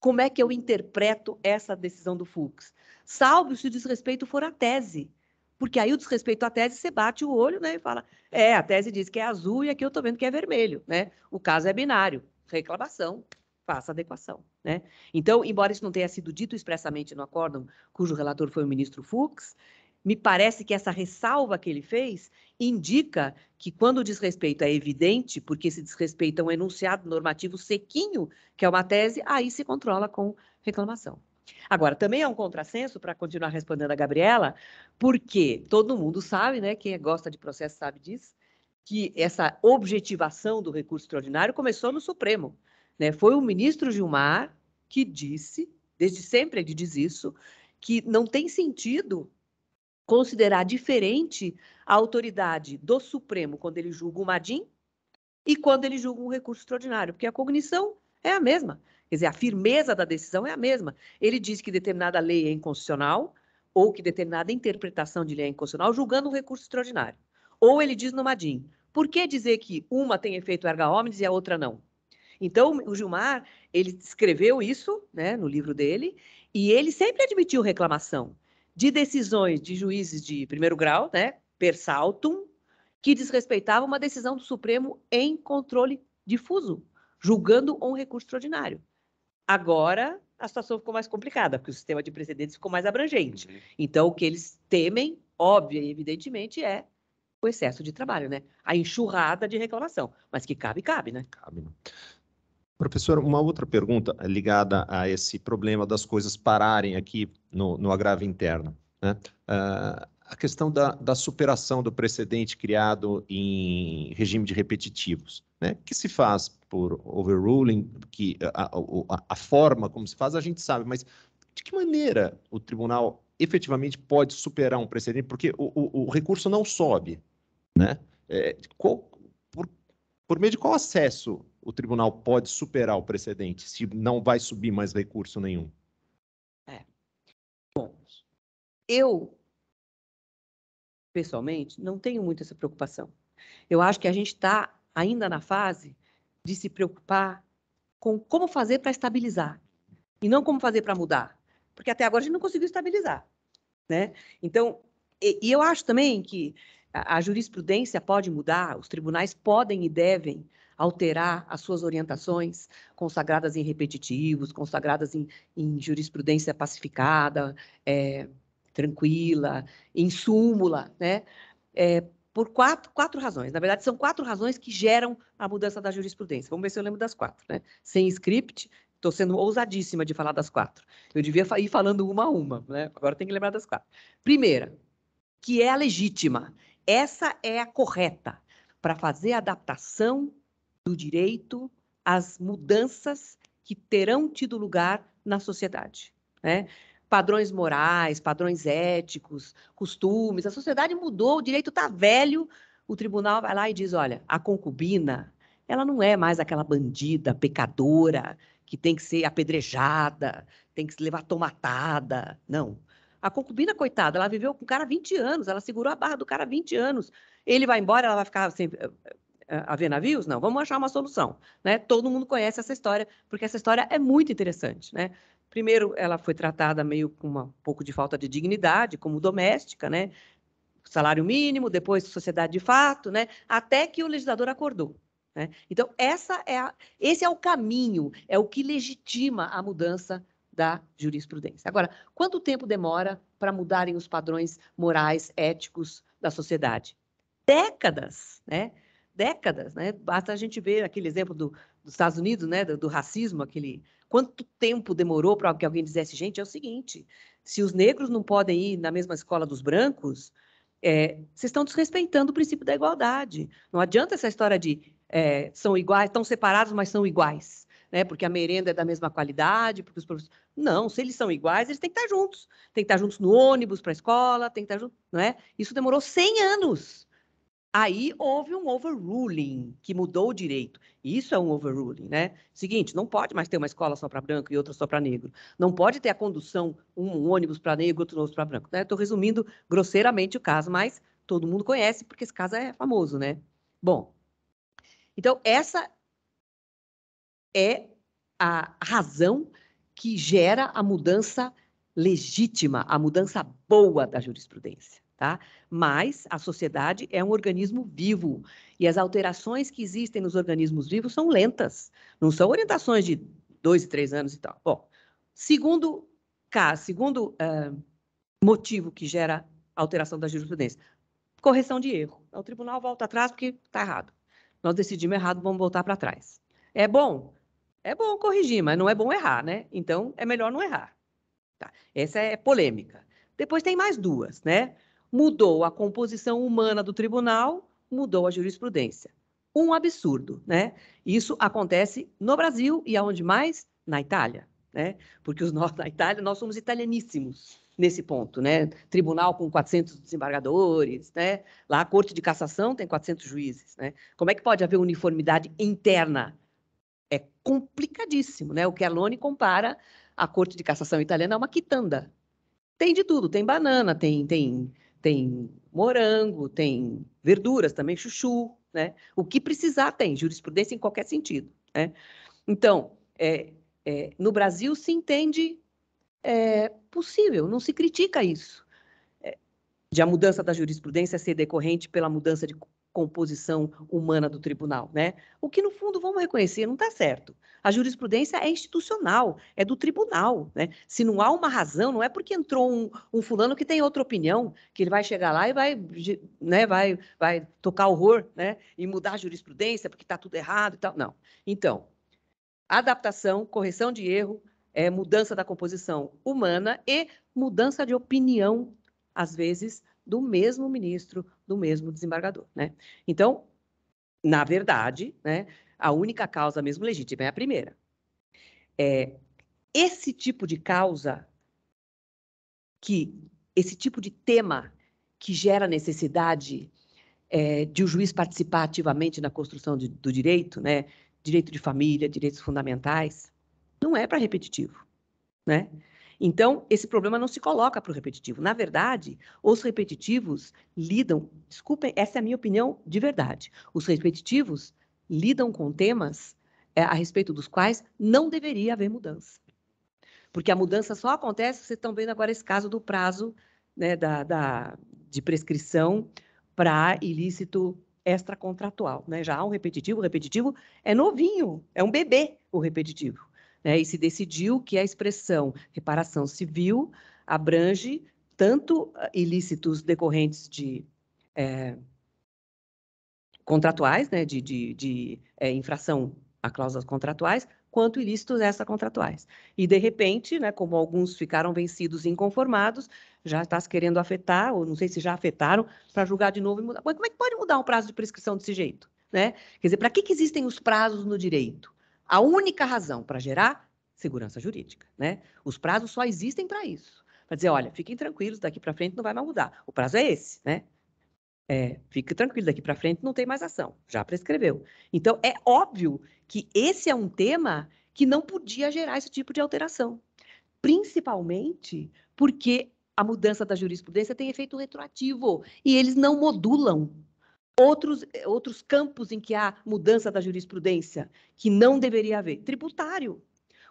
como é que eu interpreto essa decisão do Fux? Salvo se o desrespeito for a tese. Porque aí o desrespeito à tese, você bate o olho né, e fala: é, a tese diz que é azul e aqui eu estou vendo que é vermelho. Né? O caso é binário: reclamação, faça adequação. Né? Então, embora isso não tenha sido dito expressamente no acórdão, cujo relator foi o ministro Fux, me parece que essa ressalva que ele fez indica que quando o desrespeito é evidente, porque se desrespeita um enunciado normativo sequinho, que é uma tese, aí se controla com reclamação. Agora, também é um contrassenso, para continuar respondendo a Gabriela, porque todo mundo sabe, né? Quem gosta de processo sabe disso, que essa objetivação do recurso extraordinário começou no Supremo. Né? Foi o ministro Gilmar que disse, desde sempre ele diz isso, que não tem sentido considerar diferente a autoridade do Supremo quando ele julga o Madim e quando ele julga um recurso extraordinário, porque a cognição é a mesma. Quer dizer, a firmeza da decisão é a mesma. Ele diz que determinada lei é inconstitucional ou que determinada interpretação de lei é inconstitucional, julgando um recurso extraordinário. Ou ele diz no Madim, por que dizer que uma tem efeito erga omnes e a outra não? Então, o Gilmar, ele escreveu isso né, no livro dele, e ele sempre admitiu reclamação de decisões de juízes de primeiro grau, né, per saltum, que desrespeitavam uma decisão do Supremo em controle difuso, julgando um recurso extraordinário. Agora, a situação ficou mais complicada, porque o sistema de precedentes ficou mais abrangente. Uhum. Então, o que eles temem, óbvio e evidentemente, é o excesso de trabalho, né? A enxurrada de reclamação. Mas que cabe, cabe, né? Cabe. Né? Professor, uma outra pergunta ligada a esse problema das coisas pararem aqui no, no agravo interno. Né? Uh, a questão da, da, superação do precedente criado em regime de repetitivos, né? que se faz por overruling, que a, a, a forma como se faz a gente sabe, mas de que maneira o tribunal efetivamente pode superar um precedente? Porque o, o, o recurso não sobe, né? É, qual, por, por meio de qual acesso o tribunal pode superar o precedente se não vai subir mais recurso nenhum? É. Bom, eu, pessoalmente, não tenho muito essa preocupação. Eu acho que a gente está ainda na fase de se preocupar com como fazer para estabilizar e não como fazer para mudar, porque até agora a gente não conseguiu estabilizar, né? Então, e, e eu acho também que a, a jurisprudência pode mudar, os tribunais podem e devem alterar as suas orientações, consagradas em repetitivos, consagradas em, em jurisprudência pacificada, é, tranquila, em súmula, né? É, por quatro, quatro razões. Na verdade, são quatro razões que geram a mudança da jurisprudência. Vamos ver se eu lembro das quatro, né? Sem script, estou sendo ousadíssima de falar das quatro. Eu devia ir falando uma a uma, né? Agora tem que lembrar das quatro. Primeira, que é a legítima. Essa é a correta para fazer adaptação do direito às mudanças que terão tido lugar na sociedade. Né? Padrões morais, padrões éticos, costumes, a sociedade mudou, o direito está velho. O tribunal vai lá e diz: olha, a concubina, ela não é mais aquela bandida, pecadora, que tem que ser apedrejada, tem que se levar tomatada. Não. A concubina, coitada, ela viveu com o cara 20 anos, ela segurou a barra do cara 20 anos. Ele vai embora, ela vai ficar sem, é, haver navios? Não, vamos achar uma solução. Né? Todo mundo conhece essa história, porque essa história é muito interessante. Né? Primeiro, ela foi tratada meio com uma, um pouco de falta de dignidade, como doméstica, né? salário mínimo, depois sociedade de fato, né? até que o legislador acordou. Né? Então, essa é a, esse é o caminho, é o que legitima a mudança da jurisprudência. Agora, quanto tempo demora para mudarem os padrões morais, éticos da sociedade? Décadas, né? décadas, né? Basta a gente ver aquele exemplo do, dos Estados Unidos, né, do, do racismo, aquele quanto tempo demorou para que alguém dissesse, gente, é o seguinte, se os negros não podem ir na mesma escola dos brancos, é, vocês estão desrespeitando o princípio da igualdade. Não adianta essa história de é, são iguais, estão separados, mas são iguais, né? Porque a merenda é da mesma qualidade, porque os professores... Não, se eles são iguais, eles têm que estar juntos. têm que estar juntos no ônibus para a escola, tem que estar juntos, não é? Isso demorou 100 anos Aí houve um overruling que mudou o direito. Isso é um overruling, né? Seguinte, não pode mais ter uma escola só para branco e outra só para negro. Não pode ter a condução um, ônibus para negro, e outro ônibus para branco. Estou né? resumindo grosseiramente o caso, mas todo mundo conhece porque esse caso é famoso, né? Bom, então essa é a razão que gera a mudança legítima, a mudança boa da jurisprudência. Tá? Mas a sociedade é um organismo vivo e as alterações que existem nos organismos vivos são lentas, não são orientações de dois e três anos e tal. Bom, segundo caso, segundo uh, motivo que gera alteração da jurisprudência, correção de erro. Então, o tribunal volta atrás porque está errado. Nós decidimos errado, vamos voltar para trás. É bom? É bom corrigir, mas não é bom errar, né? Então é melhor não errar. Tá. Essa é polêmica. Depois tem mais duas, né? mudou a composição humana do tribunal, mudou a jurisprudência. Um absurdo, né? Isso acontece no Brasil e aonde mais? Na Itália, né? Porque os nós, na Itália nós somos italianíssimos nesse ponto, né? Tribunal com 400 desembargadores, né? Lá a Corte de Cassação tem 400 juízes, né? Como é que pode haver uniformidade interna? É complicadíssimo, né? O que a compara a Corte de Cassação italiana a uma quitanda. Tem de tudo, tem banana, tem tem tem morango, tem verduras também, chuchu, né? O que precisar tem, jurisprudência em qualquer sentido, né? Então, é, é, no Brasil se entende é, possível, não se critica isso. É, de a mudança da jurisprudência ser decorrente pela mudança de composição humana do tribunal, né? O que no fundo vamos reconhecer não está certo. A jurisprudência é institucional, é do tribunal, né? Se não há uma razão, não é porque entrou um, um fulano que tem outra opinião que ele vai chegar lá e vai, né? Vai, vai tocar horror, né? E mudar a jurisprudência porque está tudo errado e tal. Não. Então, adaptação, correção de erro, é, mudança da composição humana e mudança de opinião, às vezes, do mesmo ministro do mesmo desembargador, né? Então, na verdade, né, a única causa mesmo legítima é a primeira. É, esse tipo de causa que esse tipo de tema que gera necessidade é, de o juiz participar ativamente na construção de, do direito, né? Direito de família, direitos fundamentais, não é para repetitivo, né? Então, esse problema não se coloca para o repetitivo. Na verdade, os repetitivos lidam, desculpem, essa é a minha opinião de verdade. Os repetitivos lidam com temas é, a respeito dos quais não deveria haver mudança. Porque a mudança só acontece, vocês estão vendo agora esse caso do prazo né, da, da, de prescrição para ilícito extracontratual. Né? Já há um repetitivo, o repetitivo é novinho, é um bebê o repetitivo né, e se decidiu que a expressão reparação civil abrange tanto ah, ilícitos decorrentes de é, contratuais, né, de, de, de é, infração a cláusulas contratuais, quanto ilícitos extracontratuais. E, de repente, né, como alguns ficaram vencidos e inconformados, já está se querendo afetar, ou não sei se já afetaram, para julgar de novo e mudar. Mas como é que pode mudar um prazo de prescrição desse jeito? Né? Quer dizer, para que, que existem os prazos no direito? a única razão para gerar segurança jurídica, né? Os prazos só existem para isso, para dizer, olha, fiquem tranquilos, daqui para frente não vai mais mudar. O prazo é esse, né? É, fique tranquilo, daqui para frente não tem mais ação, já prescreveu. Então é óbvio que esse é um tema que não podia gerar esse tipo de alteração, principalmente porque a mudança da jurisprudência tem efeito retroativo e eles não modulam outros, eh, outros campos em que há mudança da jurisprudência, que não deveria haver. Tributário.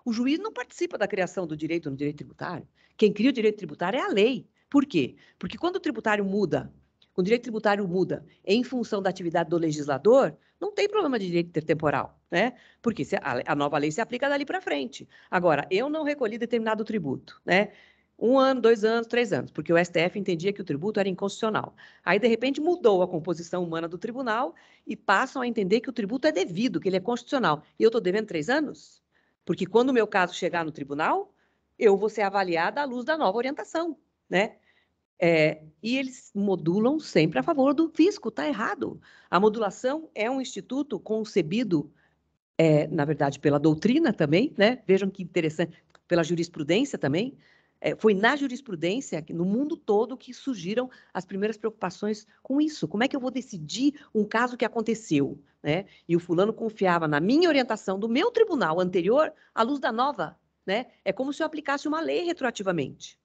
O juiz não participa da criação do direito no direito tributário. Quem cria o direito tributário é a lei. Por quê? Porque quando o tributário muda, quando o direito tributário muda em função da atividade do legislador, não tem problema de direito intertemporal, né? Porque a, nova lei se aplica dali para frente. Agora, eu não recolhi determinado tributo, né? um ano, dois anos, três anos, porque o STF entendia que o tributo era inconstitucional. Aí, de repente, mudou a composição humana do tribunal e passam a entender que o tributo é devido, que ele é constitucional. E eu estou devendo três anos? Porque quando o meu caso chegar no tribunal, eu vou ser avaliada à luz da nova orientação, né? É, e eles modulam sempre a favor do fisco, está errado. A modulação é um instituto concebido, é, na verdade, pela doutrina também, né? Vejam que interessante, pela jurisprudência também, é, foi na jurisprudência, no mundo todo, que surgiram as primeiras preocupações com isso. Como é que eu vou decidir um caso que aconteceu? Né? E o fulano confiava na minha orientação do meu tribunal anterior à luz da nova. Né? É como se eu aplicasse uma lei retroativamente.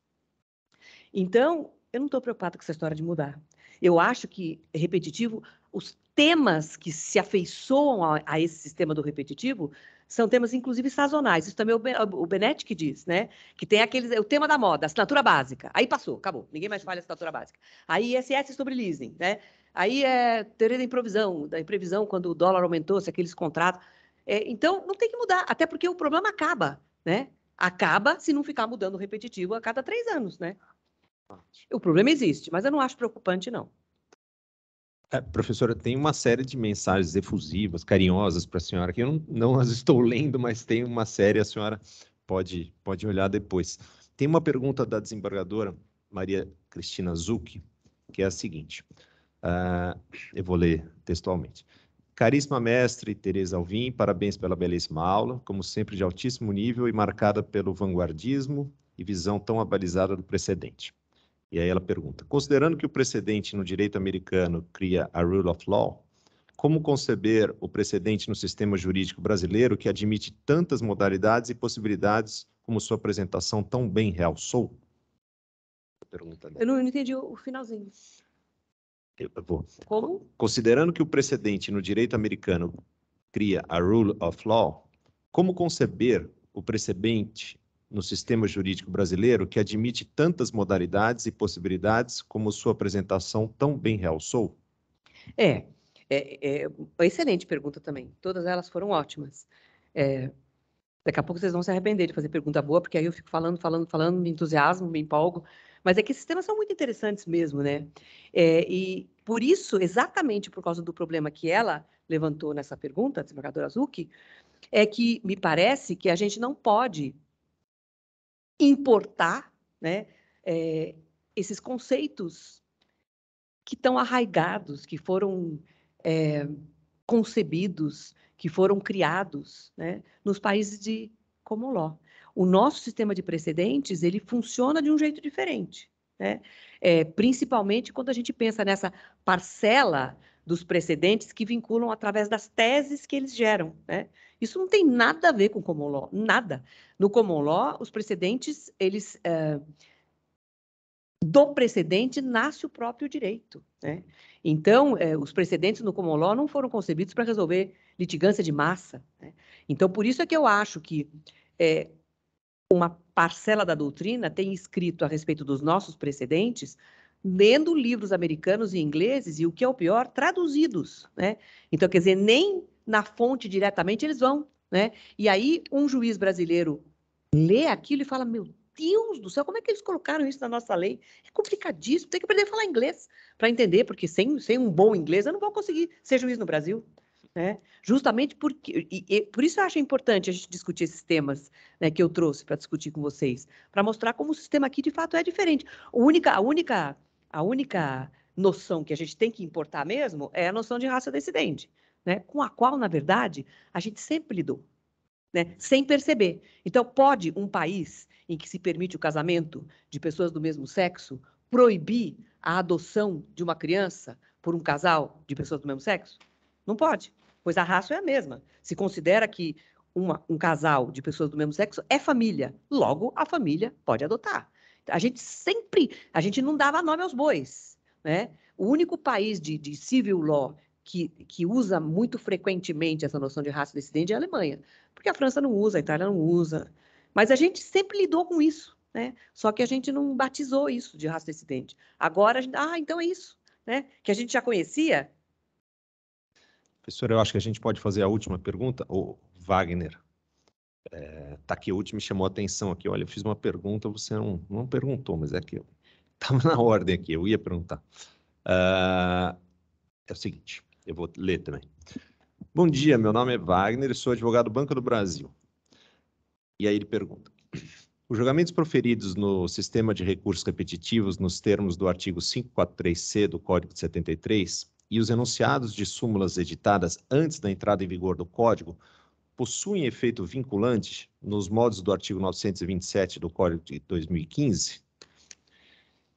Então, eu não estou preocupado com essa história de mudar. Eu acho que é repetitivo, os temas que se afeiçoam a, a esse sistema do repetitivo são temas, inclusive, sazonais. Isso também é o Benetti que diz, né? Que tem aqueles, o tema da moda, assinatura básica. Aí passou, acabou. Ninguém mais fala assinatura básica. Aí ISS sobre leasing, né? Aí é teoria da improvisão, da imprevisão quando o dólar aumentou, se aqueles contratos. É, então, não tem que mudar, até porque o problema acaba, né? Acaba se não ficar mudando repetitivo a cada três anos, né? O problema existe, mas eu não acho preocupante, não. É, professora, tem uma série de mensagens efusivas, carinhosas para a senhora, que eu não, não as estou lendo, mas tem uma série, a senhora pode, pode olhar depois. Tem uma pergunta da desembargadora Maria Cristina Zucchi, que é a seguinte: uh, eu vou ler textualmente. Caríssima mestre Tereza Alvim, parabéns pela belíssima aula, como sempre de altíssimo nível e marcada pelo vanguardismo e visão tão abalizada do precedente. E aí ela pergunta: considerando que o precedente no direito americano cria a rule of law, como conceber o precedente no sistema jurídico brasileiro que admite tantas modalidades e possibilidades como sua apresentação tão bem realçou? Pergunta dela. Eu não entendi o finalzinho. Eu vou. Como? Considerando que o precedente no direito americano cria a rule of law, como conceber o precedente no sistema jurídico brasileiro que admite tantas modalidades e possibilidades como sua apresentação tão bem realçou? É, é, é excelente pergunta também. Todas elas foram ótimas. É, daqui a pouco vocês vão se arrepender de fazer pergunta boa, porque aí eu fico falando, falando, falando, me entusiasmo, me empolgo. Mas é que esses temas são muito interessantes mesmo, né? É, e por isso, exatamente por causa do problema que ela levantou nessa pergunta, desembargadora Azuki, é que me parece que a gente não pode importar né, é, esses conceitos que estão arraigados, que foram é, concebidos, que foram criados né, nos países de Comoló. O nosso sistema de precedentes ele funciona de um jeito diferente, né? É, principalmente quando a gente pensa nessa parcela dos precedentes que vinculam através das teses que eles geram, né? Isso não tem nada a ver com o common law, nada. No common law, os precedentes, eles... É, do precedente nasce o próprio direito. Né? Então, eh, os precedentes no common law não foram concebidos para resolver litigância de massa. Né? Então, por isso é que eu acho que eh, uma parcela da doutrina tem escrito a respeito dos nossos precedentes lendo livros americanos e ingleses e, o que é o pior, traduzidos. Né? Então, quer dizer, nem na fonte diretamente, eles vão. Né? E aí, um juiz brasileiro lê aquilo e fala: Meu Deus do céu, como é que eles colocaram isso na nossa lei? É complicadíssimo, tem que aprender a falar inglês para entender, porque sem, sem um bom inglês eu não vou conseguir ser juiz no Brasil. Né? Justamente porque, e, e, por isso eu acho importante a gente discutir esses temas né, que eu trouxe para discutir com vocês, para mostrar como o sistema aqui de fato é diferente. A única, a única, a única noção que a gente tem que importar mesmo é a noção de raça descendente né, com a qual, na verdade, a gente sempre lidou, né, sem perceber. Então, pode um país em que se permite o casamento de pessoas do mesmo sexo proibir a adoção de uma criança por um casal de pessoas do mesmo sexo? Não pode, pois a raça é a mesma. Se considera que uma, um casal de pessoas do mesmo sexo é família, logo a família pode adotar. A gente sempre, a gente não dava nome aos bois, né? O único país de, de civil law que, que usa muito frequentemente essa noção de raça descendente é a Alemanha, porque a França não usa, a Itália não usa. Mas a gente sempre lidou com isso, né? Só que a gente não batizou isso de raça descendente. Agora, a gente, ah, então é isso, né? Que a gente já conhecia. Professora, eu acho que a gente pode fazer a última pergunta. O Wagner é, Takeuchi tá me chamou a atenção aqui. Olha, eu fiz uma pergunta, você não, não perguntou, mas é que estava na ordem aqui, eu ia perguntar. Uh, é o seguinte: eu vou ler também. Bom dia, meu nome é Wagner e sou advogado do Banco do Brasil. E aí ele pergunta: os julgamentos proferidos no sistema de recursos repetitivos nos termos do artigo 543C do Código de 73 e os enunciados de súmulas editadas antes da entrada em vigor do Código possuem efeito vinculante nos modos do artigo 927 do Código de 2015?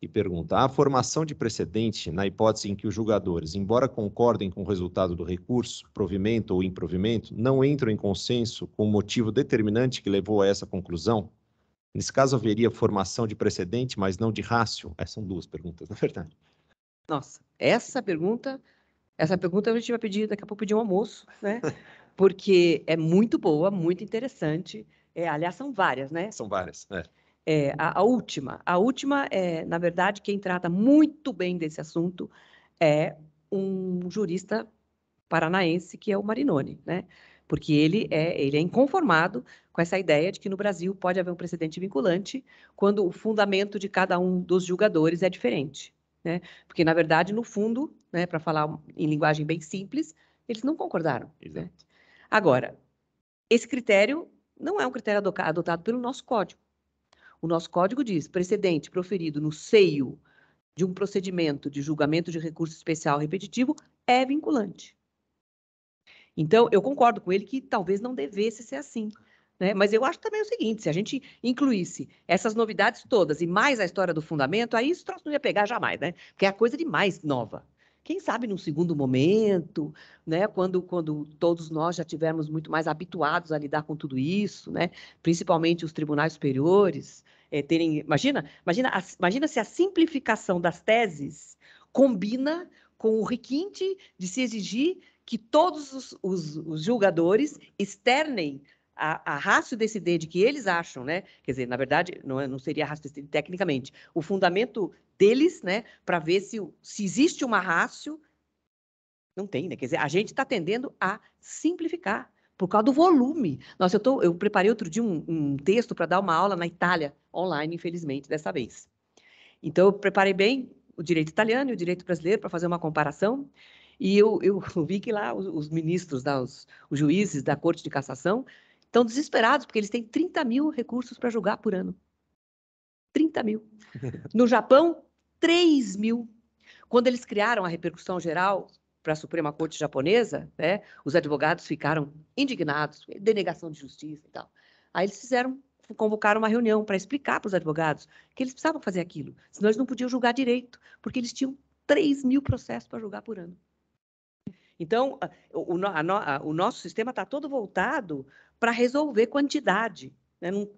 e pergunta: a formação de precedente, na hipótese em que os julgadores, embora concordem com o resultado do recurso, provimento ou improvimento, não entram em consenso com o motivo determinante que levou a essa conclusão? Nesse caso, haveria formação de precedente, mas não de rácio? Essas é, são duas perguntas, na verdade. Nossa, essa pergunta, essa pergunta a gente vai pedir, daqui a pouco pedir um almoço, né? Porque é muito boa, muito interessante. É, aliás, são várias, né? São várias, é. É, a, a, última. A última é, na verdade, quem trata muito bem desse assunto é um jurista paranaense que é o Marinoni, né? Porque ele é, ele é inconformado com essa ideia de que no Brasil pode haver um precedente vinculante quando o fundamento de cada um dos julgadores é diferente, né? Porque na verdade, no fundo, né, para falar em linguagem bem simples, eles não concordaram. Né? Exato. Né? Agora, esse critério não é um critério adotado pelo nosso código. O nosso código diz: precedente proferido no seio de um procedimento de julgamento de recurso especial repetitivo é vinculante. Então, eu concordo com ele que talvez não devesse ser assim. Né? Mas eu acho também o seguinte: se a gente incluísse essas novidades todas e mais a história do fundamento, aí isso não ia pegar jamais, né? Porque é a coisa mais nova. Quem sabe num segundo momento, né? Quando, quando todos nós já tivermos muito mais habituados a lidar com tudo isso, né? Principalmente os tribunais superiores, é, terem. Imagina, imagina, a, imagina se a simplificação das teses combina com o requinte de se exigir que todos os, os, os julgadores externem a, a D de que eles acham, né? Quer dizer, na verdade, não, é, não seria rácio D tecnicamente. O fundamento deles, né, para ver se, se existe uma rácio. Não tem, né? Quer dizer, a gente está tendendo a simplificar por causa do volume. Nossa, eu, tô, eu preparei outro dia um, um texto para dar uma aula na Itália, online, infelizmente, dessa vez. Então, eu preparei bem o direito italiano e o direito brasileiro para fazer uma comparação. E eu, eu vi que lá os, os ministros, os, os, juízes da Corte de Cassação estão desesperados, porque eles têm 30 mil recursos para julgar por ano. 30 mil. No Japão, 3 mil. Quando eles criaram a repercussão geral para a Suprema Corte japonesa, né, os advogados ficaram indignados, denegação de justiça e tal. Aí eles fizeram convocaram uma reunião para explicar para os advogados que eles precisavam fazer aquilo, senão eles não podiam julgar direito, porque eles tinham 3 mil processos para julgar por ano. Então, o, a, o nosso sistema está todo voltado para resolver quantidade. Né? Não,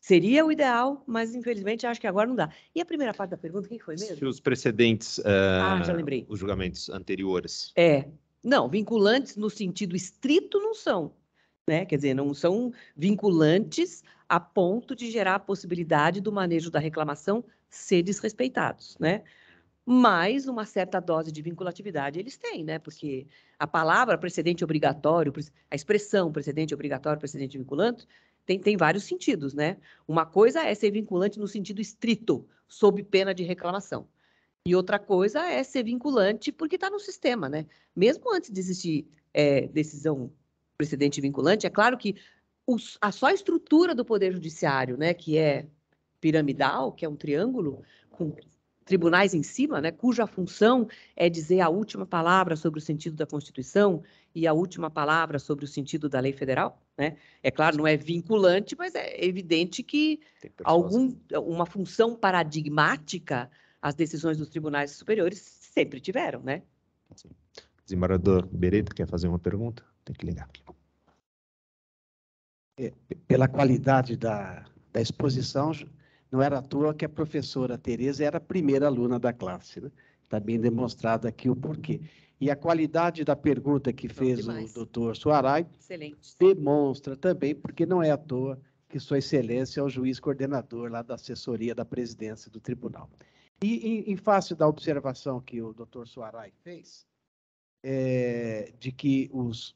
seria o ideal, mas infelizmente acho que agora não dá. E a primeira parte da pergunta, quem foi mesmo? Se os precedentes. Eh, ah, já lembrei. Os julgamentos anteriores. É. Não, vinculantes no sentido estrito não são né? Quer dizer, não são vinculantes a ponto de gerar a possibilidade do manejo da reclamação ser desrespeitados, né? Mas uma certa dose de vinculatividade eles têm, né? Porque a palavra precedente obrigatório, a expressão precedente obrigatório, precedente vinculante, tem, tem vários sentidos, né? Uma coisa é ser vinculante no sentido estrito, sob pena de reclamação. E outra coisa é ser vinculante porque está no sistema, né? Mesmo antes de existir é, decisão precedente vinculante, é claro que os, a só estrutura do Poder Judiciário, né, que é piramidal, que é um triângulo, com tribunais em cima, né, cuja função é dizer a última palavra sobre o sentido da Constituição e a última palavra sobre o sentido da lei federal, né? É claro, não é vinculante, mas é evidente que algum uma função paradigmática as decisões dos tribunais superiores sempre tiveram, né? Sim. Desembargador Beretta quer fazer uma pergunta? Tem que ligar aqui. É, pela qualidade da, da exposição, não era à toa que a professora Tereza era a primeira aluna da classe. Né? Está bem demonstrado aqui o porquê. E a qualidade da pergunta que Bom fez demais. o doutor Suaray Excelente. demonstra também, porque não é à toa que Sua Excelência é o juiz coordenador lá da assessoria da presidência do tribunal. E em, em face da observação que o doutor Suaray fez, é, de que os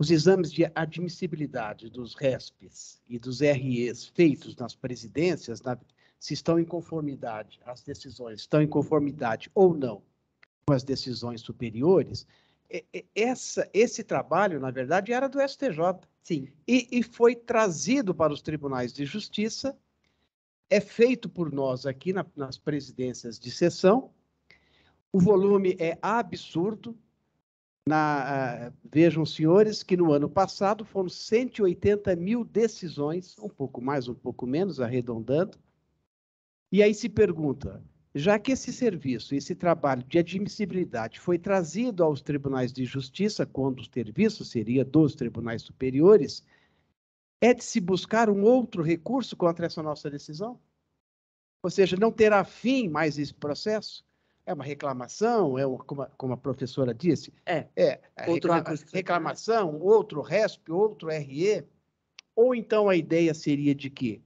os exames de admissibilidade dos RESPs e dos REs feitos nas presidências, na, se estão em conformidade, as decisões estão em conformidade ou não com as decisões superiores, é, é, essa, esse trabalho, na verdade, era do STJ. Sim. E, e, foi trazido para os tribunais de justiça, é feito por nós aqui na, nas presidências de sessão. O volume é absurdo, na, uh, vejam, senhores, que no ano passado foram 180 mil decisões, um pouco mais, um pouco menos, arredondando. E aí se pergunta: já que esse serviço, esse trabalho de admissibilidade foi trazido aos tribunais de justiça, quando o serviço seria dos tribunais superiores, é de se buscar um outro recurso contra essa nossa decisão? Ou seja, não terá fim mais esse processo? É uma reclamação, é uma, como, a, como a professora disse? É. É. Outro reclamação, outro RESP, outro RE. Ou então a ideia seria de que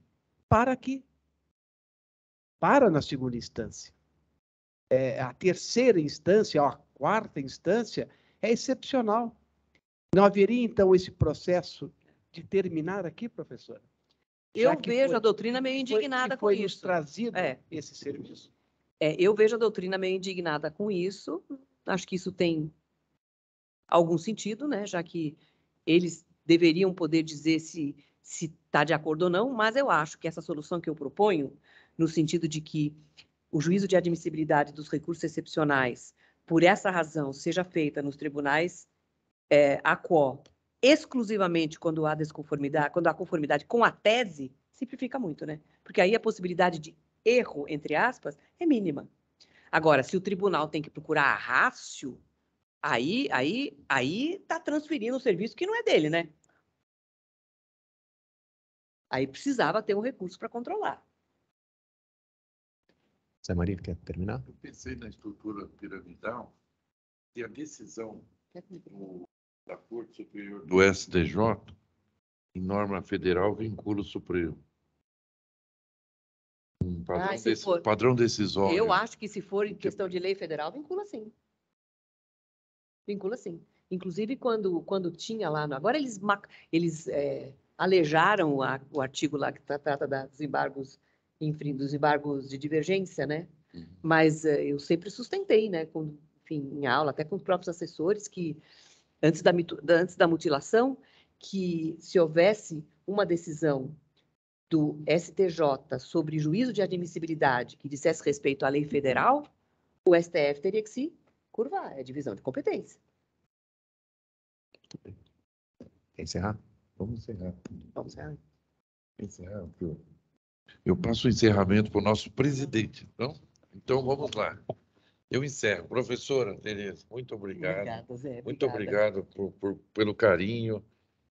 para aqui, para na segunda instância. É, a terceira instância, a quarta instância, é excepcional. Não haveria, então, esse processo de terminar aqui, professora? Eu vejo foi, a doutrina meio indignada foi, com isso. Foi trazido é. esse serviço. É, eu vejo a doutrina meio indignada com isso. Acho que isso tem algum sentido, né? Já que eles deveriam poder dizer se se está de acordo ou não, mas eu acho que essa solução que eu proponho, no sentido de que o juízo de admissibilidade dos recursos excepcionais, por essa razão, seja feita nos tribunais é, a quo exclusivamente quando há desconformidade, quando há conformidade com a tese, simplifica muito, né? Porque aí a possibilidade de erro, entre aspas, é mínima. Agora, se o tribunal tem que procurar a rácio, aí aí aí está transferindo o serviço que não é dele, né? Aí precisava ter um recurso para controlar. Zé Maria, quer terminar? Eu pensei na estrutura piramidal e a decisão do, da Corte Superior do STJ, em norma federal, vincula o Supremo padrão, ah, desse, for, padrão decisório. Eu acho que se for em questão de lei federal, vincula sim. Vincula sim. Inclusive, quando, quando tinha lá, no, agora eles, eles é, alejaram a, o artigo lá que trata dos embargos, enfim, dos embargos de divergência, né? Uhum. Mas é, eu sempre sustentei, né, com, enfim, em aula, até com os próprios assessores, que antes da, antes da mutilação, que se houvesse uma decisão do STJ sobre juízo de admissibilidade que dissesse respeito à lei federal, o STF teria que se curvar, é divisão de competência. Encerrar? Vamos encerrar. Vamos encerrar. Encerrar, eu, passo o encerramento para o nosso presidente. Então, então vamos lá. Eu encerro. Professora Tereza, muito obrigado. Obrigada, Zé. Muito obrigado por, por, pelo carinho,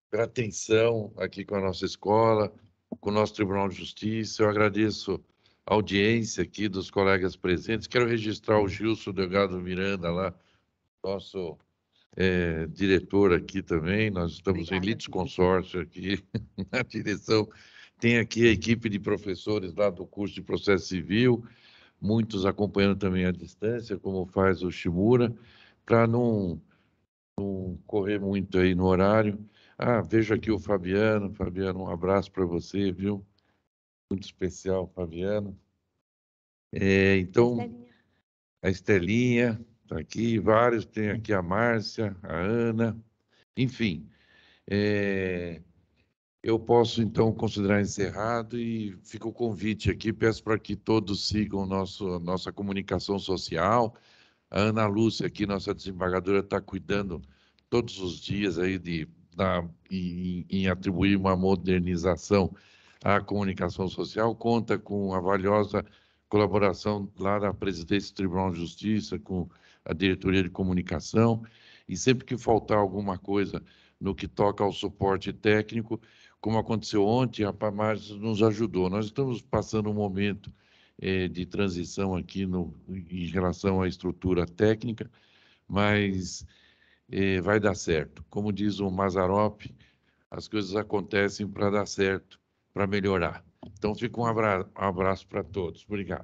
pela atenção aqui com a nossa escola com o nosso Tribunal de Justiça. Eu agradeço a audiência aqui dos colegas presentes. Quero registrar o Gilson Delgado Miranda lá, nosso é, diretor aqui também. Nós estamos Obrigada. em litisconsórcio aqui na direção. Tem aqui a equipe de professores lá do curso de processo civil, muitos acompanhando também à distância, como faz o Shimura, para não, não correr muito aí no horário. Ah, vejo aqui o Fabiano. Fabiano, um abraço para você, viu? Muito especial, Fabiano. É, então, a Estelinha está aqui, vários, tem aqui a Márcia, a Ana, enfim. É, eu posso, então, considerar encerrado e fica o convite aqui, peço para que todos sigam nosso, nossa comunicação social. A Ana Lúcia aqui, nossa desembargadora, está cuidando todos os dias aí de em, em atribuir uma modernização à comunicação social, conta com a valiosa colaboração lá da presidência do Tribunal de Justiça, com a diretoria de comunicação, e sempre que faltar alguma coisa no que toca ao suporte técnico, como aconteceu ontem, a Pamares nos ajudou. Nós estamos passando um momento eh, de transição aqui no, em relação à estrutura técnica, mas eh, vai dar certo. Como diz o Mazarop, as coisas acontecem para dar certo, para melhorar. Então, fica um abraço, um abraço para todos. Obrigado.